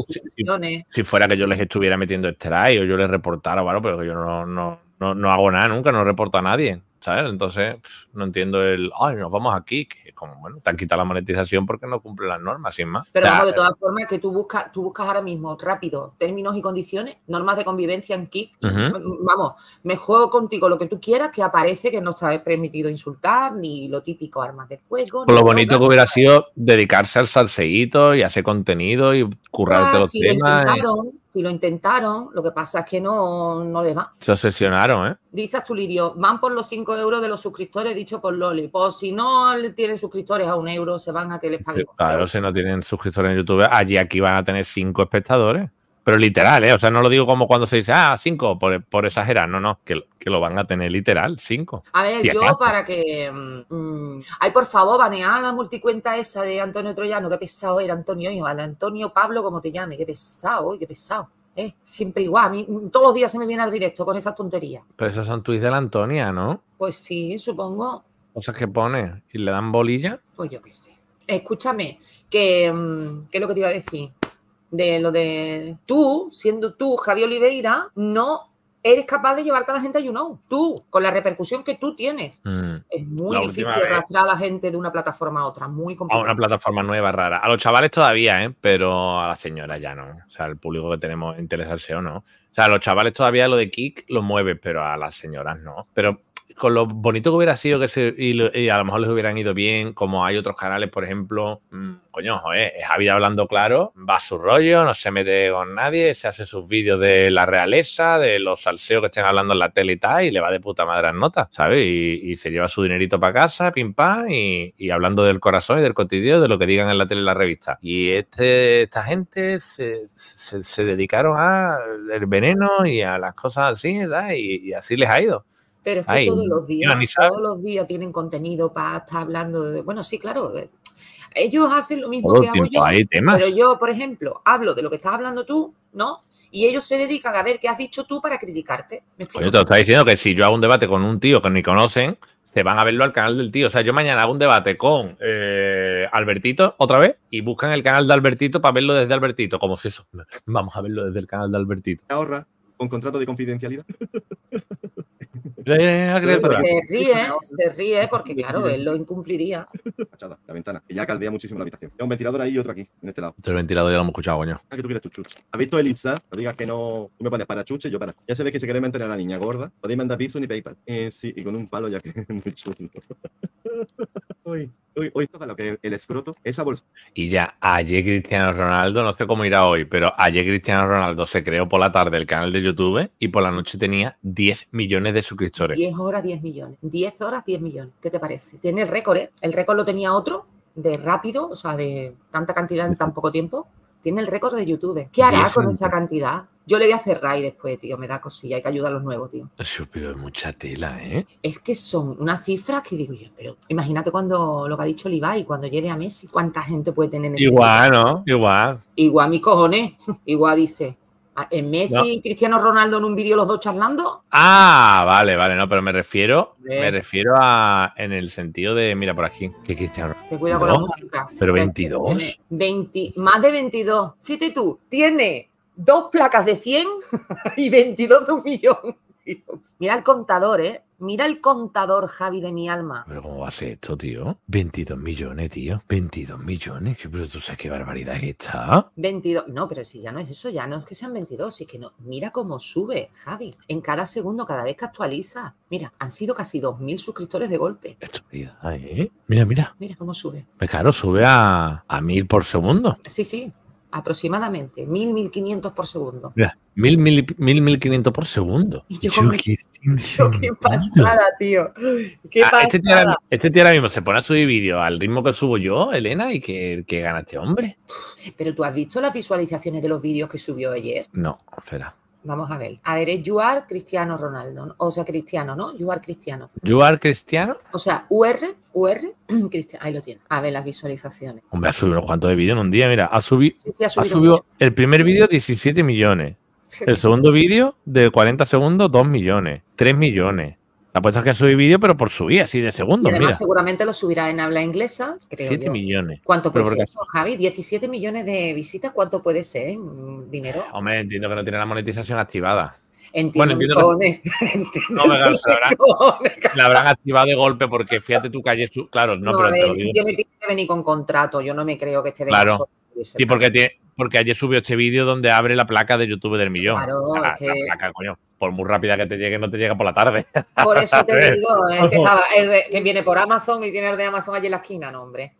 si, fuera que yo les estuviera metiendo strike o yo les reportara bueno pero yo no, no, no, hago nada nunca, no reporta a nadie, ¿sabes? Entonces, no entiendo el, ay, nos vamos aquí, como, bueno, te han quitado la monetización porque no cumple las normas, sin más. Pero de eh, todas
formas, que tú buscas, tú buscas ahora mismo, rápido, términos y condiciones, normas de convivencia en Kik. Mm, vamos, me juego contigo lo que tú quieras, que aparece que no está permitido insultar, ni lo típico, armas de fuego. Lo bonito
que hubiera sido dedicarse al salseíto y ese contenido y currarte ah, los sí, temas. Eh.
Si lo intentaron, lo que pasa es que no, no les va.
Se obsesionaron, ¿eh?
Dice Azulirio, van por los 5 euros de los suscriptores, dicho por Loli. Pues si no tienen suscriptores a un euro, se van a que les paguen.
claro, si no tienen suscriptores en YouTube, allí aquí van a tener 5 espectadores. Pero literal, ¿eh? O sea, no lo digo como cuando se dice, ah, cinco, por, por exagerar. No, no, que, lo van a tener literal, cinco. A ver, yo
para que. Mm, mm, ay, por favor, banear la multicuenta esa de Antonio Troyano. Qué pesado era Antonio, Antonio Pablo, como te llame. Qué pesado, qué pesado. Eh, siempre igual. A mí, mm, todos los días se me viene al directo con esas tonterías.
Pero esos son tuits de la Antonia, ¿no?
Pues sí, supongo.
Cosas que pone y le dan bolilla.
Pues yo qué sé. Escúchame, que, ¿qué es lo que te iba a decir? de lo de tú, siendo tú Javier Oliveira, no eres capaz de llevarte a la gente a YouNow. Tú, con la repercusión que tú tienes. Mm. Es muy difícil arrastrar a la gente de una plataforma a otra, muy complicado. A una
plataforma nueva, rara. A los chavales todavía, ¿eh? pero a la señora ya no. O sea, el público que tenemos interesarse o no. O sea, a los chavales todavía lo de Kik lo mueve, pero a las señoras no. Pero con lo bonito que hubiera sido que se, y, a lo mejor les hubieran ido bien, como hay otros canales, por ejemplo, mm, coño, joder, es hablando claro, va a su rollo, no se mete con nadie, se hace sus vídeos de la realeza, de los salseos que estén hablando en la tele y tal, y le va de puta madre a notas, ¿sabes? Y, se lleva su dinerito para casa, pim pam, y, hablando del corazón y del cotidiano, de lo que digan en la tele y la revista. Y este, esta gente se, se, dedicaron a el veneno y a las cosas así, ¿sabes? y así les ha ido.
Pero es que todos los días, todos los días tienen contenido para estar hablando de. Bueno, sí, claro. Ellos hacen lo mismo que hago yo. Pero yo, por ejemplo, hablo de lo que estás hablando tú, ¿no? Y ellos se dedican a ver qué has dicho tú para criticarte. Oye,
pues te diciendo que si yo hago un debate con un tío que ni conocen, se van a verlo al canal del tío. O sea, yo mañana hago un debate con eh, Albertito otra vez y buscan el canal de Albertito para verlo desde Albertito. Como si eso. Vamos a verlo desde el canal de Albertito. Ahorra con
contrato de confidencialidad. se
ríe, se ríe porque claro, él lo incumpliría.
la ventana, que ya caldea muchísimo la habitación. Hay un ventilador ahí y otro aquí, en este lado. El
ventilador ya lo hemos escuchado,
coño. Ah, tú quieres tu ¿Has visto el Insta? No digas que no... Tú me pones para chuche, yo para... Ya se ve que se quiere mantener a la niña gorda. Podéis mandar piso ni PayPal. Eh, sí, y con un palo ya que... Muy chulo. Hoy, toca el esa bolsa. Y ya, ayer
Cristiano Ronaldo, no sé cómo irá hoy, pero ayer Cristiano Ronaldo se creó por la tarde el canal de YouTube y por la noche tenía 10 millones de suscriptores.
10 horas, 10 millones. 10 horas, 10 millones. ¿Qué te parece? Tiene el récord, ¿eh? El récord lo tenía otro de rápido, o sea, de tanta cantidad en tan poco tiempo. Tiene el récord de YouTube. ¿Qué hará con esa cantidad? Yo le voy a cerrar y después, tío, me da cosilla, hay que ayudar a los nuevos, tío. Eso, pero es mucha tela, ¿eh? Es que son unas cifras que digo yo, pero imagínate cuando lo que ha dicho y cuando llegue a Messi, cuánta gente puede tener ese Igual,
¿no? Igual.
Igual, mi cojones. Igual dice, ¿En Messi y Cristiano Ronaldo en un vídeo los dos charlando?
Ah, vale, vale, no, pero me refiero, me refiero a en el sentido de, mira por aquí, que Cristiano. Te cuida con la música. Pero 22.
más de 22. Fíjate tú, tiene dos placas de 100 y 22 de un millón. Mira el contador, ¿eh? Mira el contador, Javi, de mi alma. Pero
¿cómo va a ser esto, tío? 22 millones, tío. 22 millones. Pero tú sabes qué barbaridad es esta.
22. No, pero si ya no es eso, ya no es que sean 22, es que no. Mira cómo sube, Javi. En cada segundo, cada vez que actualiza. Mira, han sido casi 2.000 suscriptores de golpe. Esto, ¿eh? Mira, mira. Mira cómo sube.
Pues claro, sube a, 1.000 por segundo.
Sí, sí aproximadamente, 1000, 1500 por segundo.
Mira, 1000, 1500 por segundo. yo,
qué pasada, tío. Ah, este,
este, tío ahora, mismo se pone a subir vídeos al ritmo que subo yo, Elena, y que, gana este hombre.
Pero tú has visto las visualizaciones de los vídeos que subió ayer.
No, espera.
Vamos a ver. A ver, es Yuar Cristiano Ronaldo. O sea, Cristiano, ¿no? Yuar Cristiano.
Yuar Cristiano.
O sea, UR, UR, Cristiano. Ahí lo tiene. A ver las visualizaciones.
Hombre, ha subido unos cuantos de vídeo en un día. Mira, ha, ha subido, ha subido el primer vídeo 17 millones. El segundo vídeo de 40 segundos, 2 millones, 3 millones. La apuesta es que subí vídeo, pero por subir, así de segundo. además,
seguramente lo subirá en habla inglesa, creo. 7
millones. ¿Cuánto puede ser
Javi? 17 millones de visitas, ¿cuánto puede ser en dinero?
Hombre, entiendo que no tiene la monetización activada.
Entiendo, bueno, entiendo
la, habrán, activado de golpe porque fíjate tu calle claro, no, pero tiene
que venir con contrato, yo no me creo que esté de Claro. Y porque tiene,
porque ayer subió este vídeo donde abre la placa de YouTube del millón.
Ah, es
coño, por muy rápida que te llegue, no te llega por la tarde. Por eso te digo,
es eh, que, estaba, el que viene por Amazon y tiene el de Amazon allí en la esquina, no, hombre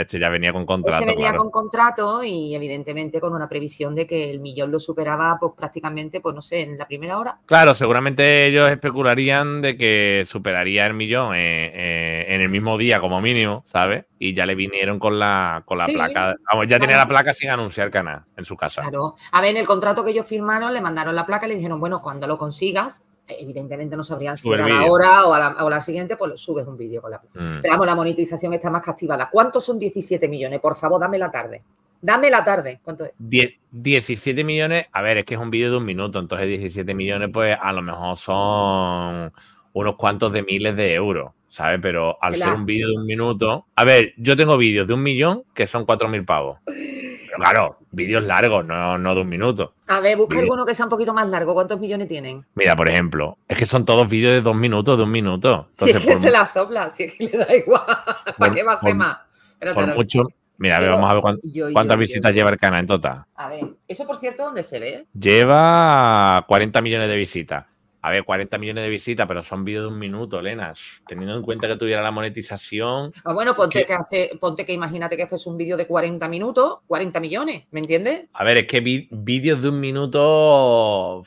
este ya venía con este contrato. Este venía con
contrato y evidentemente con una previsión de que el millón lo superaba pues, prácticamente, pues no sé, en la primera hora.
Claro, seguramente ellos especularían de que superaría el millón eh, eh, en el mismo día como mínimo, ¿sabes? Y ya le vinieron con la, con la placa. Vamos, ya tenía la placa sin anunciar nada en su casa.
Claro. A ver, en el contrato que ellos firmaron le mandaron la placa y le dijeron, bueno, cuando lo consigas, evidentemente no sabrían si era ahora o a, la, o la siguiente, pues subes un vídeo con la. Mm. Pero vamos, la monetización está más castigada. ¿Cuántos son 17 millones? Por favor, dame la tarde. Dame la tarde. ¿Cuánto es?
17 millones. A ver, es que es un vídeo de un minuto. Entonces, 17 millones, pues a lo mejor son unos cuantos de miles de euros, ¿sabes? Pero al ser un vídeo de un minuto. A ver, yo tengo vídeos de un millón que son 4.000 pavos. claro, vídeos largos, no, no de un minuto.
A ver, busca alguno que sea un poquito más largo. ¿Cuántos millones tienen?
Mira, por ejemplo, es que son todos vídeos de dos minutos, de un minuto. Entonces, si es que se la
sopla, si es que le da igual. ¿Para qué va a hacer más? Mira, por mucho.
Mira, vamos a ver cuántas visitas lleva el canal en total.
A ver, ¿eso por cierto dónde se ve?
Lleva 40 millones de visitas. A ver, 40 millones de visitas, pero son vídeos de un minuto, Elena. Teniendo en cuenta que tuviera la monetización.
Ah, bueno, ponte que, hace, ponte que imagínate que haces un vídeo de 40 minutos, 40 millones, ¿me entiendes?
A ver, es que vídeos de un minuto.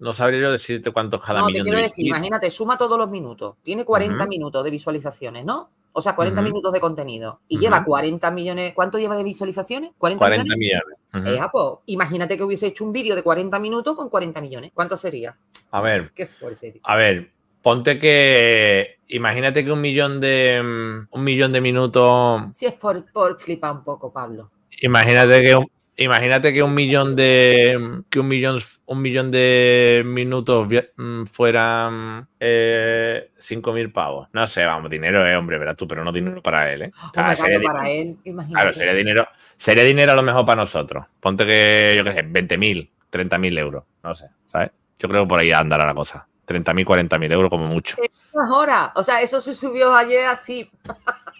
No sabría yo decirte cuántos cada no, te quiero decir, Imagínate,
suma todos los minutos. Tiene 40 minutos de visualizaciones, ¿no? O sea, 40 minutos de contenido. Y lleva 40 millones. ¿Cuánto lleva de visualizaciones? 40,
millones. Eh,
imagínate que hubiese hecho un vídeo de 40 minutos con 40 millones. ¿Cuánto sería?
A ver. Qué fuerte, A ver, ponte que imagínate que un millón de mm, un millón de minutos.
Si es por, por flipar un poco, Pablo.
Imagínate que un, imagínate que un millón de que un millón un millón de minutos mm, fueran eh, mil pavos. No sé, vamos, dinero hombre, verás tú? Pero no dinero para él, ¿eh? Ah, para él,
imagínate. Claro, sería
dinero, sería dinero a lo mejor para nosotros. Ponte que, yo qué sé, 20.000, mil euros, no sé, ¿sabes? Yo creo que por ahí andará la cosa. 30.000, 40.000 euros como mucho.
Ahora, o sea, eso se subió ayer así.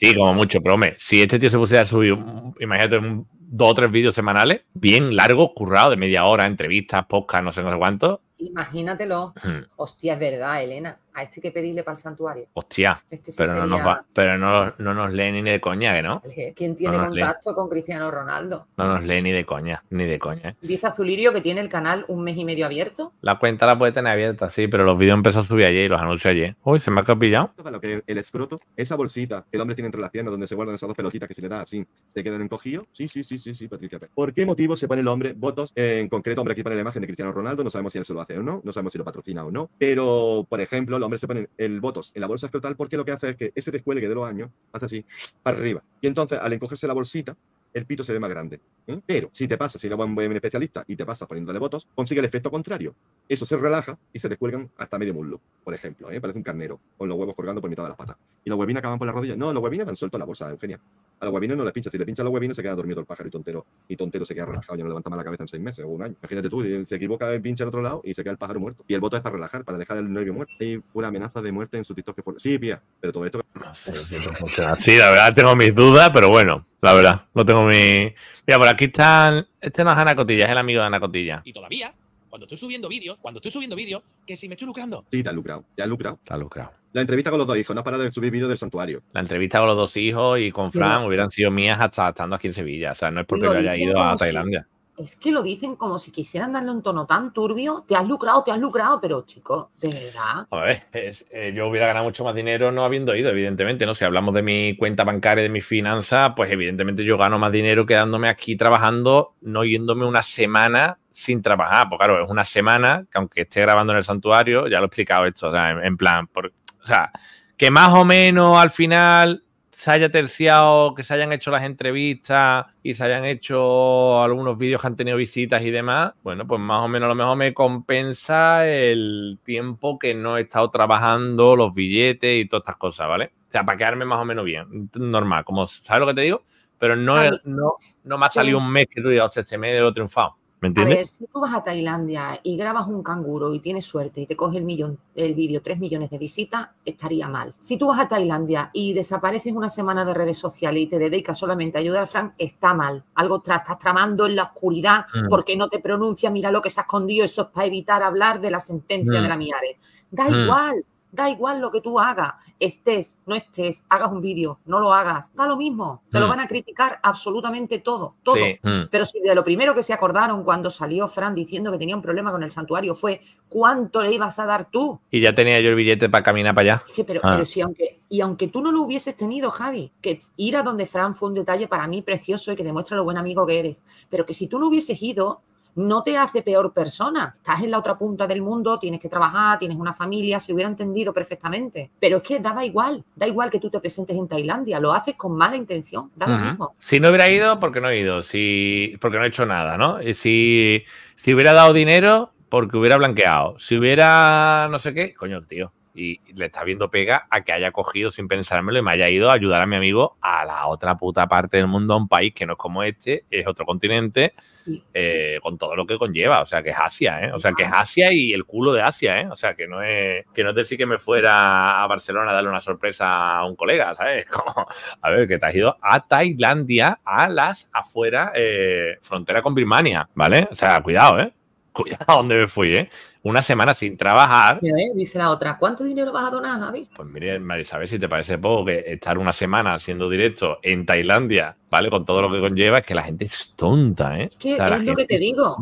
Sí, como mucho, pero hombre, si este tío se pusiera a subir, imagínate, dos o tres vídeos semanales, bien largos, currados, de media hora, entrevistas, podcast, no sé, no sé cuánto.
Imagínatelo. Hostia, es verdad, Elena. A este que pedirle para el santuario.
Hostia. Este pero no, nos va, pero no, no, nos lee ni de coña, ¿no?
¿Quién tiene contacto con Cristiano Ronaldo?
No nos lee ni de coña, ni de coña. ¿eh?
Dice Azulirio que tiene el canal un mes y medio abierto.
La cuenta la puede tener abierta, sí, pero los vídeos empezó a subir ayer y los anuncios ayer. Uy, se me ha capillado.
lo que el escroto, esa bolsita que el hombre tiene entre las piernas donde se guardan esas dos pelotitas que se le da así, te quedan encogidos. Sí, sí, sí, sí, sí, Patricia. ¿Por qué motivo se pone el hombre votos? En concreto, hombre, aquí pone la imagen de Cristiano Ronaldo. No sabemos si él se lo hace o no, no sabemos si lo patrocina o no. Pero, por ejemplo, Hombre, se ponen el votos en la bolsa escrotal porque lo que hace es que ese descuelgue de los años hasta así, para arriba. Y entonces, al encogerse la bolsita, el pito se ve más grande. ¿eh? Pero si te pasa, si la buen especialista y te pasa poniéndole votos, consigue el efecto contrario. Eso se relaja y se descuelgan hasta medio muslo, por ejemplo. ¿eh? Parece un carnero, con los huevos colgando por mitad de las patas. Y los huevines acaban por las rodillas. No, los huevines van suelto la bolsa, Eugenia. A los huevinos no les pincha. Si le pincha a los huevines, se queda dormido el pájaro y tontero. Y tontero se queda relajado, y no levanta más la cabeza en seis meses o un año. Imagínate tú, se equivoca, pincha al otro lado y se queda el pájaro muerto. Y el voto es para relajar, para dejar el nervio muerto. Hay una amenaza de muerte en su que fue. Sí, pía, pero todo esto. No sí,
la verdad tengo mis dudas, pero bueno la verdad. no tengo mi. Mira, por aquí están Este no es Ana Cotilla, es el amigo de Ana Cotilla. Y todavía, cuando estoy subiendo vídeos, cuando estoy subiendo vídeos, que si me estoy lucrando. Sí, te has lucrado, te has lucrado. Te has
lucrado. La entrevista con los dos hijos, no has parado de subir vídeos del santuario.
La entrevista con los dos hijos y con Fran hubieran sido mías hasta estando aquí en Sevilla. O sea, no es porque haya ido a Tailandia
es que lo dicen como si quisieran darle un tono tan turbio. Te has lucrado, te has lucrado, pero chico, de verdad.
A ver, eh, yo hubiera ganado mucho más dinero no habiendo ido, evidentemente, ¿no? Si hablamos de mi cuenta bancaria, de mi finanzas, pues evidentemente yo gano más dinero quedándome aquí trabajando, no yéndome una semana sin trabajar. Porque, claro, es una semana que aunque esté grabando en el santuario, ya lo he explicado esto, o en, plan, o sea, que más o menos al final se haya terciado, que se hayan hecho las entrevistas y se hayan hecho algunos vídeos que han tenido visitas y demás, bueno, pues más o menos a lo mejor me compensa el tiempo que no he estado trabajando, los billetes y todas estas cosas, ¿vale? O sea, para quedarme más o menos bien, normal, como, ¿sabes lo que te digo? Pero no, no, no me ha salido un mes que tú digas, este mes lo he triunfado. A
si tú vas a Tailandia y grabas un canguro y tienes suerte y te coge el, millón, el vídeo tres millones de visitas, estaría mal. Si tú vas a Tailandia y desapareces una semana de redes sociales y te dedicas solamente a ayudar a Frank, está mal. Algo estás tramando en la oscuridad mm. porque no te pronuncia, mira lo que se ha escondido, eso es para evitar hablar de la sentencia mm. de la Miare. Da mm. igual, Da igual lo que tú hagas, estés, no estés, hagas un vídeo, no lo hagas, da lo mismo. Te lo mm. van a criticar absolutamente todo, todo. Mm. Pero si de lo primero que se acordaron cuando salió Fran diciendo que tenía un problema con el santuario fue cuánto le ibas a dar tú.
Y ya tenía yo el billete para caminar para
allá. pero, ah. pero si aunque, y aunque tú no lo hubieses tenido, Javi, que ir a donde Fran fue un detalle para mí precioso y que demuestra lo buen amigo que eres, pero que si tú no hubieses ido, no te hace peor persona. Estás en la otra punta del mundo, tienes que trabajar, tienes una familia, se hubiera entendido perfectamente. Pero es que daba igual, da igual que tú te presentes en Tailandia, lo haces con mala intención, da lo mismo.
Si no hubiera ido, porque no he ido, si, porque no he hecho nada, ¿no? Si, si hubiera dado dinero, porque hubiera blanqueado. Si hubiera no sé qué, coño, tío y le está viendo pega a que haya cogido sin pensármelo y me haya ido a ayudar a mi amigo a la otra puta parte del mundo, a un país que no es como este, es otro continente, eh, con todo lo que conlleva, o sea, que es Asia, ¿eh? O sea, que es Asia y el culo de Asia, ¿eh? O sea, que no es, que no es decir que me fuera a Barcelona a darle una sorpresa a un colega, ¿sabes? a ver, que te has ido a Tailandia, a las afueras, eh, frontera con Birmania, ¿vale? O sea, cuidado, ¿eh? cuidado dónde me fui, ¿eh? Una semana sin trabajar.
¿eh? Dice la otra, ¿cuánto dinero vas a donar, Javi? Pues
mire, Marisabel, si te parece poco que estar una semana siendo directo en Tailandia, ¿vale? Con todo lo que conlleva, es que la gente es tonta, ¿eh? Es es lo que te digo.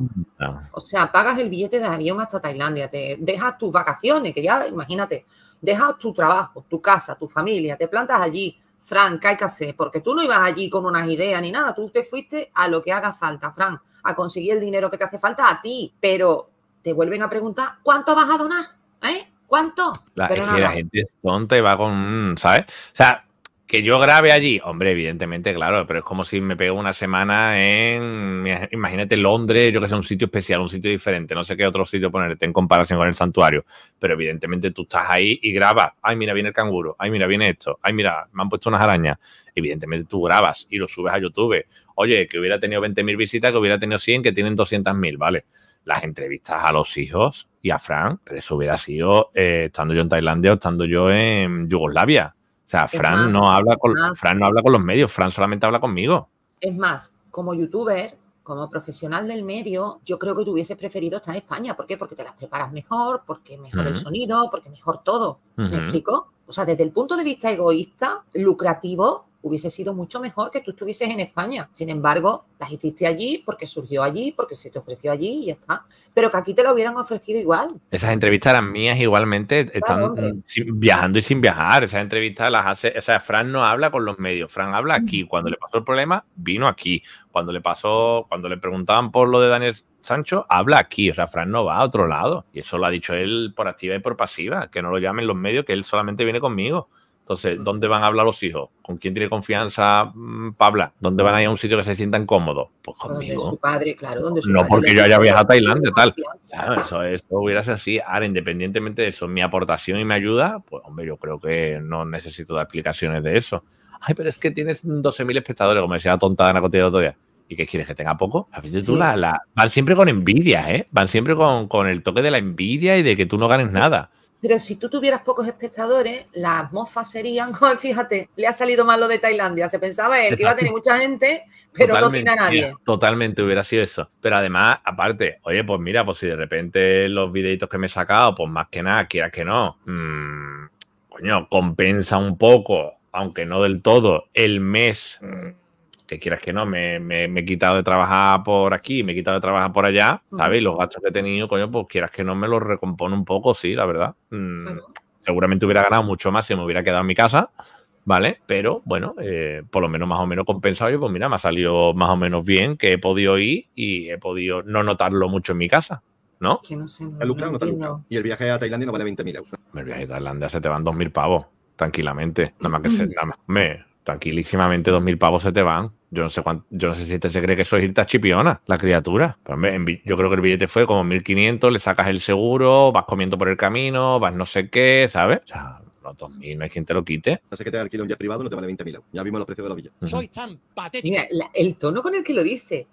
O sea, pagas el billete de avión hasta Tailandia, te dejas tus vacaciones, que ya, imagínate, dejas tu trabajo, tu casa, tu familia, te plantas allí, Fran, ¿qué hay Porque tú no ibas allí con unas ideas ni nada, tú te fuiste a lo que haga falta, Fran, a conseguir el dinero que te hace falta a ti, pero te vuelven a preguntar, ¿cuánto vas a donar? ¿Eh? ¿Cuánto? la
gente es tonta y va con, mm, ¿sabes? O sea, que yo grabe allí, hombre, evidentemente, claro, pero es como si me pego una semana en, imagínate, Londres, yo que sé, un sitio especial, un sitio diferente, no sé qué otro sitio ponerte en comparación con el santuario, pero evidentemente tú estás ahí y grabas, ay, mira, viene el canguro, ay, mira, viene esto, ay, mira, me han puesto unas arañas, evidentemente tú grabas y lo subes a YouTube, oye, que hubiera tenido 20.000 visitas, que hubiera tenido 100, que tienen 200.000, ¿vale? Las entrevistas a los hijos y a Fran, pero eso hubiera sido eh, estando yo en Tailandia o estando yo en Yugoslavia o sea, Fran, no habla con, Fran no habla con los medios, Fran solamente habla conmigo.
Es más, como youtuber, como profesional del medio, yo creo que tú hubieses preferido estar en España. ¿Por qué? Porque te las preparas mejor, porque mejor el sonido, porque mejor todo. ¿Me explico? O sea, desde el punto de vista egoísta, lucrativo, hubiese sido mucho mejor que tú estuvieses en España. Sin embargo, las hiciste allí porque surgió allí, porque se te ofreció allí y ya está. Pero que aquí te lo hubieran ofrecido igual.
Esas entrevistas eran mías igualmente, están mm, viajando y sin viajar. Esas entrevistas las hace, o sea, Fran no habla con los medios, Fran habla aquí. Cuando le pasó el problema, vino aquí. Cuando le pasó, cuando le preguntaban por lo de Daniel Sancho habla aquí, o sea, Fran no va a otro lado. Y eso lo ha dicho él por activa y por pasiva, que no lo llamen los medios, que él solamente viene conmigo. Entonces, ¿dónde van a hablar los hijos? ¿Con quién tiene confianza mm, Pabla? ¿Dónde van a ir a un sitio que se sientan cómodos? Pues
conmigo. su padre, claro. no porque yo haya viajado
a Tailandia, tal. Claro, eso, hubiera sido así. Ahora, independientemente de eso, mi aportación y mi ayuda, pues hombre, yo creo que no necesito de explicaciones de eso. Ay, pero es que tienes 12.000 espectadores, como decía la tontada en la todavía. ¿Y qué quieres que tenga poco? A veces tú la, Van siempre con envidia, ¿eh? Van siempre con, con el toque de la envidia y de que tú no ganes nada.
Pero si tú tuvieras pocos espectadores, las mofas serían, fíjate, le ha salido mal lo de Tailandia. Se pensaba él que iba a tener mucha gente, pero no tiene a nadie.
Totalmente hubiera sido eso. Pero además, aparte, oye, pues mira, pues si de repente los videitos que me he sacado, pues más que nada, quieras que no, mm, coño, compensa un poco, aunque no del todo, el mes. Mm, que quieras que no, me, he quitado de trabajar por aquí, me he quitado de trabajar por allá, ¿sabes? los gastos que he tenido, coño, pues quieras que no me los recompone un poco, sí, la verdad. Mm, seguramente hubiera ganado mucho más si me hubiera quedado en mi casa, ¿vale? Pero bueno, eh, por lo menos más o menos compensado, yo pues mira, me ha salido más o menos bien, que he podido ir y he podido no notarlo mucho en mi casa. ¿No? Que no sé, no Y el
viaje a Tailandia no vale 20.000 euros. El viaje a Tailandia se
te van 2.000 pavos, tranquilamente. Nada más que se, nada más. Me, tranquilísimamente dos mil pavos se te van. Yo no sé yo no sé si te se cree que es irte a Chipiona, la criatura. yo creo que el billete fue como 1500, le sacas el seguro, vas comiendo por el camino, vas no sé qué, ¿sabes? O sea, los 2000, no hay quien te lo quite.
No sé que te alquila un día privado, no te vale 20.000 Ya vimos los precios de la villa.
Soy tan patético.
Mira, el tono con el que lo dice.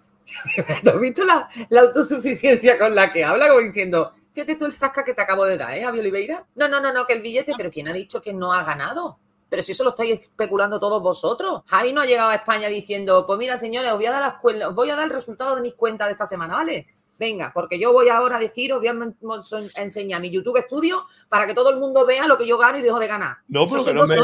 has visto la, autosuficiencia con la que habla? Como diciendo, fíjate tú el sasca que te acabo de dar, ¿eh, Avi Oliveira? No, no, no, no, que el billete, ah. pero ¿quién ha dicho que no ha ganado? Pero si eso lo estáis especulando todos vosotros. Javi no ha llegado a España diciendo, pues mira, señores, os voy a dar, las, voy a dar el resultado de mis cuentas de esta semana, ¿vale? Venga, porque yo voy ahora a decir, os voy a enseñar mi YouTube Studio para que todo el mundo vea lo que yo gano y dejo de ganar. No, pero que no, me,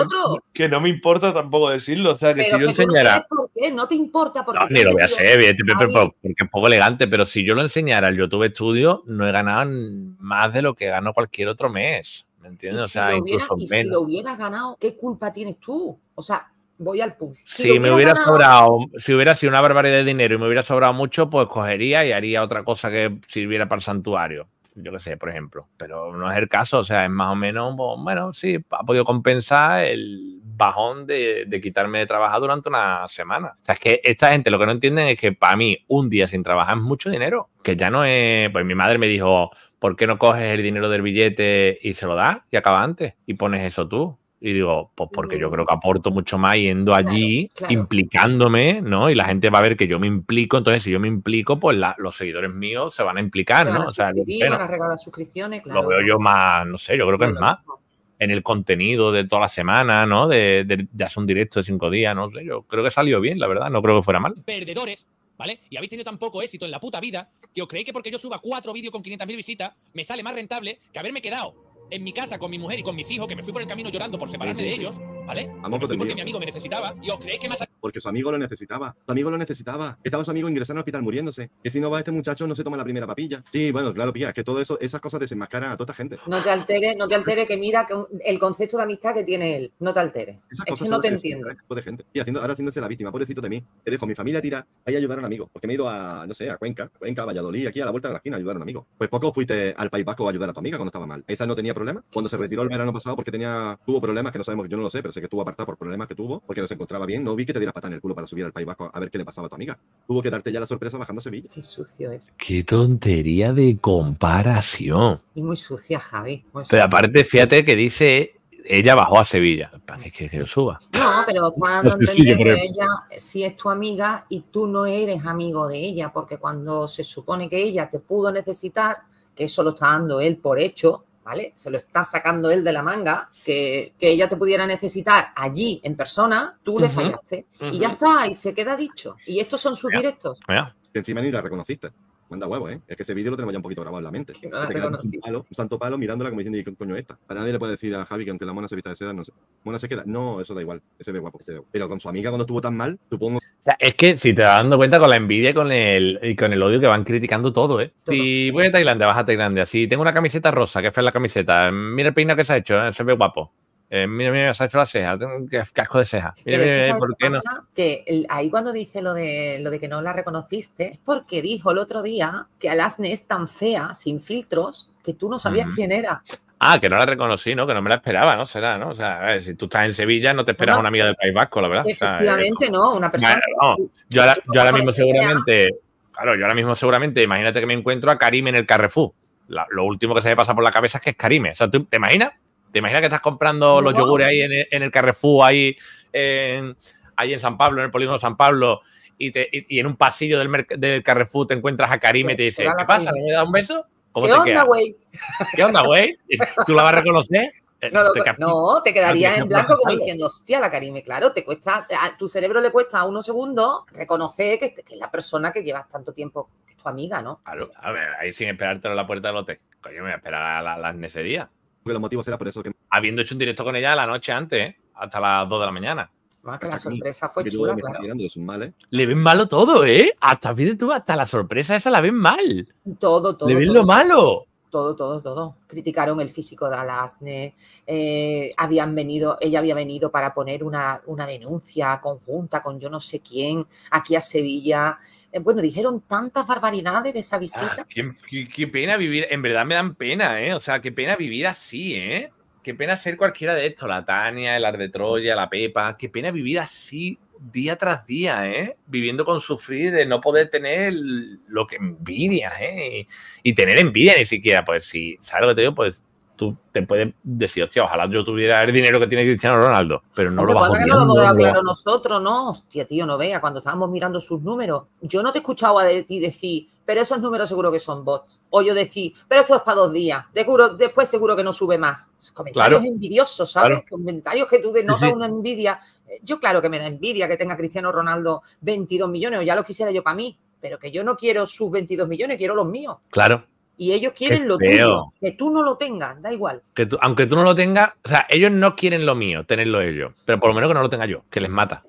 que no, me, importa tampoco decirlo. O sea, que si yo enseñara.
no, te importa porque. No, ni lo voy a hacer, porque
es poco elegante, pero si yo lo enseñara al YouTube Studio, no he ganado más de lo que gano cualquier otro mes. O sea, si si lo
hubieras ganado, ¿qué culpa tienes tú? O sea, voy al punto. Si, me hubiera sobrado,
si hubiera sido una barbaridad de dinero y me hubiera sobrado mucho, pues cogería y haría otra cosa que sirviera para el santuario. Yo qué sé, por ejemplo. Pero no es el caso, o sea, es más o menos, pues, bueno, sí, ha podido compensar el bajón de, quitarme de trabajar durante una semana. O sea, es que esta gente lo que no entienden es que para mí un día sin trabajar es mucho dinero, que ya no es, pues mi madre me dijo, ¿por qué no coges el dinero del billete y se lo das y acaba antes? Y pones eso tú. Y digo, pues porque yo creo que aporto mucho más yendo allí, implicándome, ¿no? Y la gente va a ver que yo me implico. Entonces, si yo me implico, pues los seguidores míos se van a implicar, ¿no? o sea, van a
regalar suscripciones, Lo veo yo
más, no sé, yo creo que es más. En el contenido de toda la semana, ¿no? De, de, hacer un directo de cinco días, no sé. Yo creo que salió bien, la verdad. No creo que fuera mal. Perdedores. ¿vale? Y habéis tenido tan poco éxito en la puta vida que os creéis que porque yo suba cuatro vídeos con 500.000 visitas me sale más rentable que haberme quedado en mi casa con mi mujer y con mis hijos, que me fui por el camino llorando por separarme de ellos ¿vale? porque mi amigo me necesitaba y os creéis que más...
Porque su amigo lo necesitaba, su amigo lo necesitaba. Estaba su amigo ingresando al hospital muriéndose. Que si no va este muchacho no se toma la primera papilla. Sí, bueno, claro, pía, es que todo eso, esas cosas desenmascaran a toda esta gente.
No te alteres, no te alteres, que mira el concepto de amistad que tiene él. No te alteres. no te entiendo.
Este y haciendo, ahora haciéndose la víctima, pobrecito de mí. Te dejo mi familia tira, ahí a ayudar a un amigo. Porque me he ido a, no sé, a Cuenca, a Cuenca, Valladolid, aquí a la vuelta de la esquina a ayudar a un amigo. Pues poco fuiste al País Vasco a ayudar a tu amiga cuando estaba mal. Esa no tenía problema. Cuando se retiró el verano pasado porque tenía, tuvo problemas que no sabemos, yo no lo sé, que tuvo apartado por problemas que tuvo, porque no encontraba bien, no vi que te diera patada en el culo para subir al País Vasco a ver qué le pasaba a tu amiga. Tuvo que darte ya la sorpresa bajando
a Sevilla. Qué sucio es.
Qué tontería de comparación.
Y muy sucia, Javi. Pero aparte,
fíjate que dice ella bajó a Sevilla. ¿Para que, que suba?
No, pero cuando no entender que ella sí es tu amiga y tú no eres amigo de ella, porque cuando se supone que ella te pudo necesitar, que eso lo está dando él por hecho, ¿vale? Se lo está sacando él de la manga, que, que ella te pudiera necesitar allí en persona, tú le fallaste. Y ya está, y se queda dicho. Y estos son sus directos.
Que encima ni la reconociste. Manda huevo, ¿eh? Es que ese vídeo lo tenemos ya un poquito grabado en la mente. un, palo, santo palo mirándola como diciendo, ¿qué coño esta? para nadie le puede decir a Javi que aunque la mona se vista de seda, no sé. Mona se queda. No, eso da igual. Ese ve guapo. Ese ve. Pero con su amiga cuando estuvo tan mal, supongo
es que si te vas dando cuenta con la envidia y con el, y con el odio que van criticando todo, ¿eh? Si voy a Tailandia, vas a Tailandia. Si tengo una camiseta rosa, que fue la camiseta. Mira el peinado que se ha hecho, ¿eh? se ve guapo. Eh, mira, mira, se ha hecho la ceja, casco de ceja. Mira, ¿por qué no?
Que ahí cuando dice lo de, lo de que no la reconociste, es porque dijo el otro día que Alasne es tan fea, sin filtros, que tú no sabías quién era.
Ah, que no la reconocí, ¿no? Que no me la esperaba, ¿no? Será, ¿no? O sea, si tú estás en Sevilla, no te esperas a una amiga del País Vasco, la verdad. Efectivamente,
no, una persona.
claro, Yo, ahora, mismo seguramente, claro, yo ahora mismo seguramente, imagínate que me encuentro a Karime en el Carrefour. lo último que se me pasa por la cabeza es que es Karime. ¿eh? O sea, ¿te imaginas? ¿Te imaginas que estás comprando los yogures ahí en el, en Carrefour, ahí en, ahí en San Pablo, en el polígono San Pablo, y, en un pasillo del, del, Carrefour te encuentras a Karime y pues te dice, ¿qué pasa? ¿No ¿Me da un beso? ¿Qué, onda, güey? ¿Qué onda, güey? ¿Tú la vas a reconocer? No, eh, ¿Te quedarías en blanco como diciendo,
hostia, la Karime, claro, te cuesta, a tu cerebro le cuesta unos segundos reconocer que, este, es la persona que llevas tanto tiempo, que es tu amiga, ¿no? A,
ver, ahí sin esperártelo en la puerta del hotel. Coño, me voy a esperar a la, las será por eso que. Habiendo hecho un directo con ella la noche antes, ¿eh? hasta las 2 de la mañana.
Ah, que la sorpresa fue chula,
Le ven malo todo, ¿eh? Hasta, tú, hasta la sorpresa esa la ven mal.
Todo, todo. Le ven lo
malo.
Todo, todo, todo. Criticaron el físico de Alasne. Eh, habían venido, ella había venido para poner una, denuncia conjunta con yo no sé quién aquí a Sevilla eh, bueno, dijeron tantas barbaridades de esa ah, visita.
qué, pena vivir, en verdad me dan pena, ¿eh? O sea, qué pena vivir así, ¿eh? qué pena ser cualquiera de estos, la Tania, el Ar de Troya, la Pepa, qué pena vivir así día tras día, ¿eh? Viviendo con sufrir de no poder tener lo que envidia ¿eh? Y, tener envidia ni siquiera, pues si, ¿sabes lo que te digo? Pues tú te puedes decir, hostia, ojalá yo tuviera el dinero que tiene Cristiano Ronaldo, pero no lo vas a no claro
nosotros, ¿no? Hostia, tío, no vea, cuando estábamos mirando sus números, yo no te escuchaba de ti decir, pero esos números seguro que son bots. O yo decir, pero esto es para dos días, seguro, después seguro que no sube más. Pues, comentarios envidiosos, ¿sabes? Comentarios que tú denotas una envidia. Eh, yo claro que me da envidia que tenga Cristiano Ronaldo 22 millones, o ya lo quisiera yo para mí, pero que yo no quiero sus 22 millones, quiero los míos. Claro, y ellos quieren lo tuyo, que tú no lo tengas, da igual.
Que aunque tú no lo tengas, o sea, ellos no quieren lo mío, tenerlo ellos, pero por lo menos que no lo tenga yo, que les mata.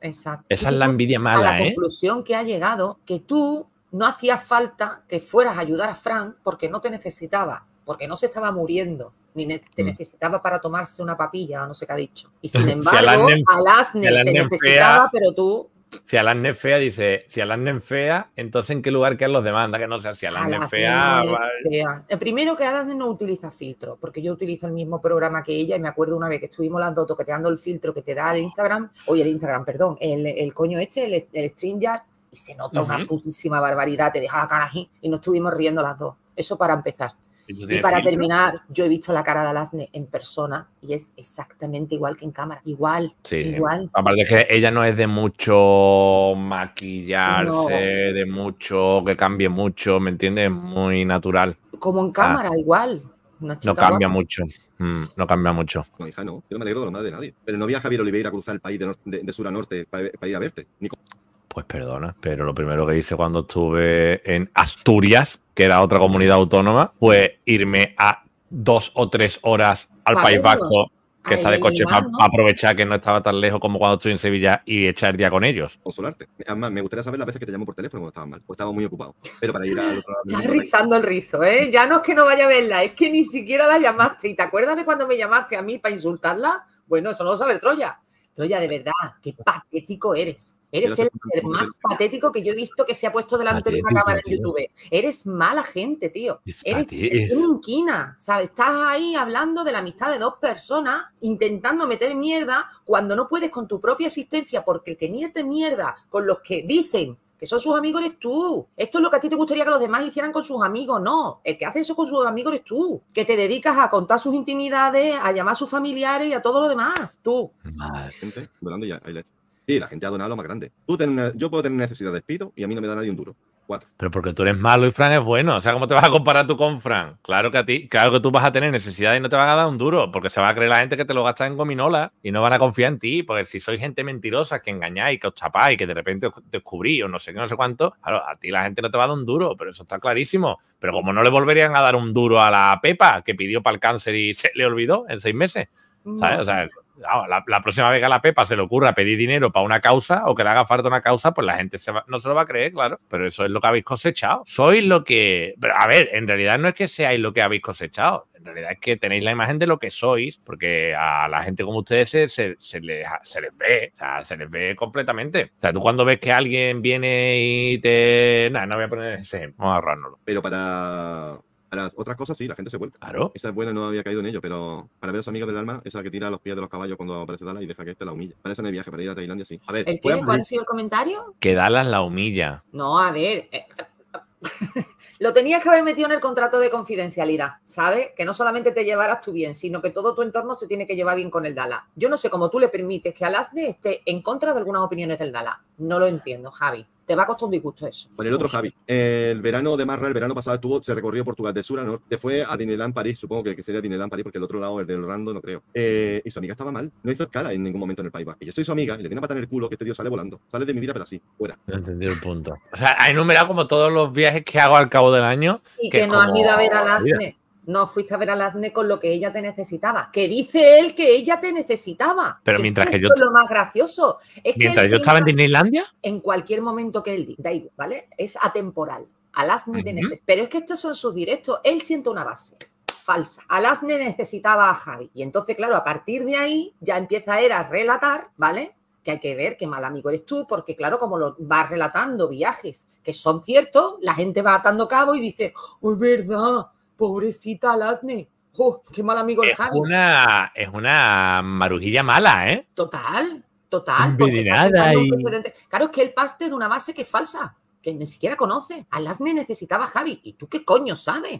Exacto. Esa es la
envidia mala. A la ¿eh?
conclusión que ha llegado, que tú no hacía falta que fueras a ayudar a Frank porque no te necesitaba, porque no se estaba muriendo, ni te mm. necesitaba para tomarse una papilla o no sé qué ha dicho. Y sin embargo, Alasne, te necesitaba, pero tú
si Alan es fea, dice, si Alan es fea, entonces ¿en qué lugar quedan los demás? que no sea si Alan, ah, es, fea,
eh, Primero que Alan no utiliza filtro, porque yo utilizo el mismo programa que ella y me acuerdo una vez que estuvimos las dos toqueteando el filtro que te da el Instagram, oye, el Instagram, perdón, el, el coño este, el, el StreamYard, y se nota una putísima barbaridad, te dejaba carajín y nos estuvimos riendo las dos. Eso para empezar.
Y para terminar,
yo he visto la cara de Alasne en persona y es exactamente igual que en cámara. Igual, sí, igual.
Aparte que ella no es de mucho maquillarse, de mucho que cambie mucho, ¿me entiendes? Muy natural.
Como en ah. cámara, igual. Mm, no cambia
mucho. no cambia mucho.
No, hija, no. Yo no me alegro de lo más de nadie. Pero no vi a Javier Oliveira cruzar el país de, sur a norte para e, ir a verte.
Pues perdona, pero lo primero que hice cuando estuve en Asturias, que era otra comunidad autónoma, fue irme a dos o tres horas al País Vasco, que está de coche, para aprovechar que no estaba tan lejos como
cuando estoy en Sevilla y echar día con ellos. Consolarte. Además, me gustaría saber las veces que te llamó por teléfono cuando estaba mal, o estaba muy ocupado. Pero para ir
rizando el rizo, ¿eh? Ya no es que no vaya a verla, es que ni siquiera la llamaste. ¿Y te acuerdas de cuando me llamaste a mí para insultarla? Bueno, eso no lo sabe Troya. Troya, de verdad, qué patético eres. Eres el, más patético que yo he visto que se ha puesto delante de una cámara de YouTube. Eres mala gente, tío. eres un inquina, ¿sabes? Estás ahí hablando de la amistad de dos personas, intentando meter mierda cuando no puedes con tu propia existencia, porque el que mete mierda con los que dicen que son sus amigos eres tú. Esto es lo que a ti te gustaría que los demás hicieran con sus amigos, no. El que hace eso con sus amigos eres tú, que te dedicas a contar sus intimidades, a llamar a sus familiares y a todo lo demás, tú.
Sí, la gente ha donado lo más grande. yo puedo tener necesidad de despido y a mí no me da nadie un duro.
Pero porque tú eres malo y Fran es bueno. O sea, ¿cómo te vas a comparar tú con Fran? Claro que a ti, claro que tú vas a tener necesidad y no te van a dar un duro, porque se va a creer la gente que te lo gastas en gominola y no van a confiar en ti, porque si sois gente mentirosa, que engañáis, que os chapáis, que de repente os descubrís o no sé qué, no sé cuánto, claro, a ti la gente no te va a dar un duro, pero eso está clarísimo. Pero como no le volverían a dar un duro a la Pepa, que pidió para el cáncer y se le olvidó en seis meses, ¿sabes? O sea, la, próxima vez que a la Pepa se le ocurra pedir dinero para una causa o que le haga falta una causa, pues la gente no se lo va a creer, claro. Pero eso es lo que habéis cosechado. Sois lo que. Pero a ver, en realidad no es que seáis lo que habéis cosechado. En realidad es que tenéis la imagen de lo que sois, porque a la gente como ustedes se, les, se ve, o sea, se les ve completamente. O sea, tú cuando ves que alguien viene y te. Nada,
no voy a poner ese
vamos a ahorrárnoslo.
Pero para otras cosas sí, la gente se vuelve. Claro. Esa es buena, no había caído en ello, pero para ver a su del alma, esa que tira los pies de los caballos cuando aparece Dala y deja que este la humilla. Para en el viaje, para ir a Tailandia, sí. A qué? ¿Cuál ha
sido el comentario?
Que Dallas la humilla.
No, a ver. Eh, eh, lo tenías que haber metido en el contrato de confidencialidad, ¿sabes? Que no solamente te llevaras tú bien, sino que todo tu entorno se tiene que llevar bien con el Dala. Yo no sé cómo tú le permites que Alasne esté en contra de algunas opiniones del Dala. No lo entiendo, Javi te va a costar un disgusto eso. Con el otro
Javi, el verano de Marra, el verano pasado estuvo, se recorrió Portugal de sur a norte, fue a Disneyland París, supongo que, sería París, porque el otro lado, el del Orlando, no creo. Eh, y su amiga estaba mal, no hizo escala en ningún momento en el País Yo soy su amiga y le tiene pata en el culo que este tío sale volando, sale de mi vida, pero así, fuera. No el punto.
O sea, ha enumerado como todos los viajes que hago al cabo del año. Y que, no has ido a ver a las
no fuiste a ver a las con lo que ella te necesitaba. Que dice él que ella te necesitaba.
Pero mientras que, yo. es lo
más gracioso. Es mientras yo estaba en Disneylandia. En cualquier momento que él diga, ¿vale? Es atemporal. Alasne te necesitaba. Pero es que estos son sus directos. Él siente una base falsa. Alasne necesitaba a Javi. Y entonces, claro, a partir de ahí ya empieza él a relatar, ¿vale? que hay que ver qué mal amigo eres tú, porque claro, como lo vas relatando viajes que son ciertos, la gente va atando cabo y dice, oh, es verdad, pobrecita Lasne. qué mal amigo el Javi.
Una, es una marujilla mala, ¿eh?
Total, total. nada Claro, es que él parte de una base que es falsa, que ni siquiera conoce. A necesitaba Javi. ¿Y tú qué coño sabes?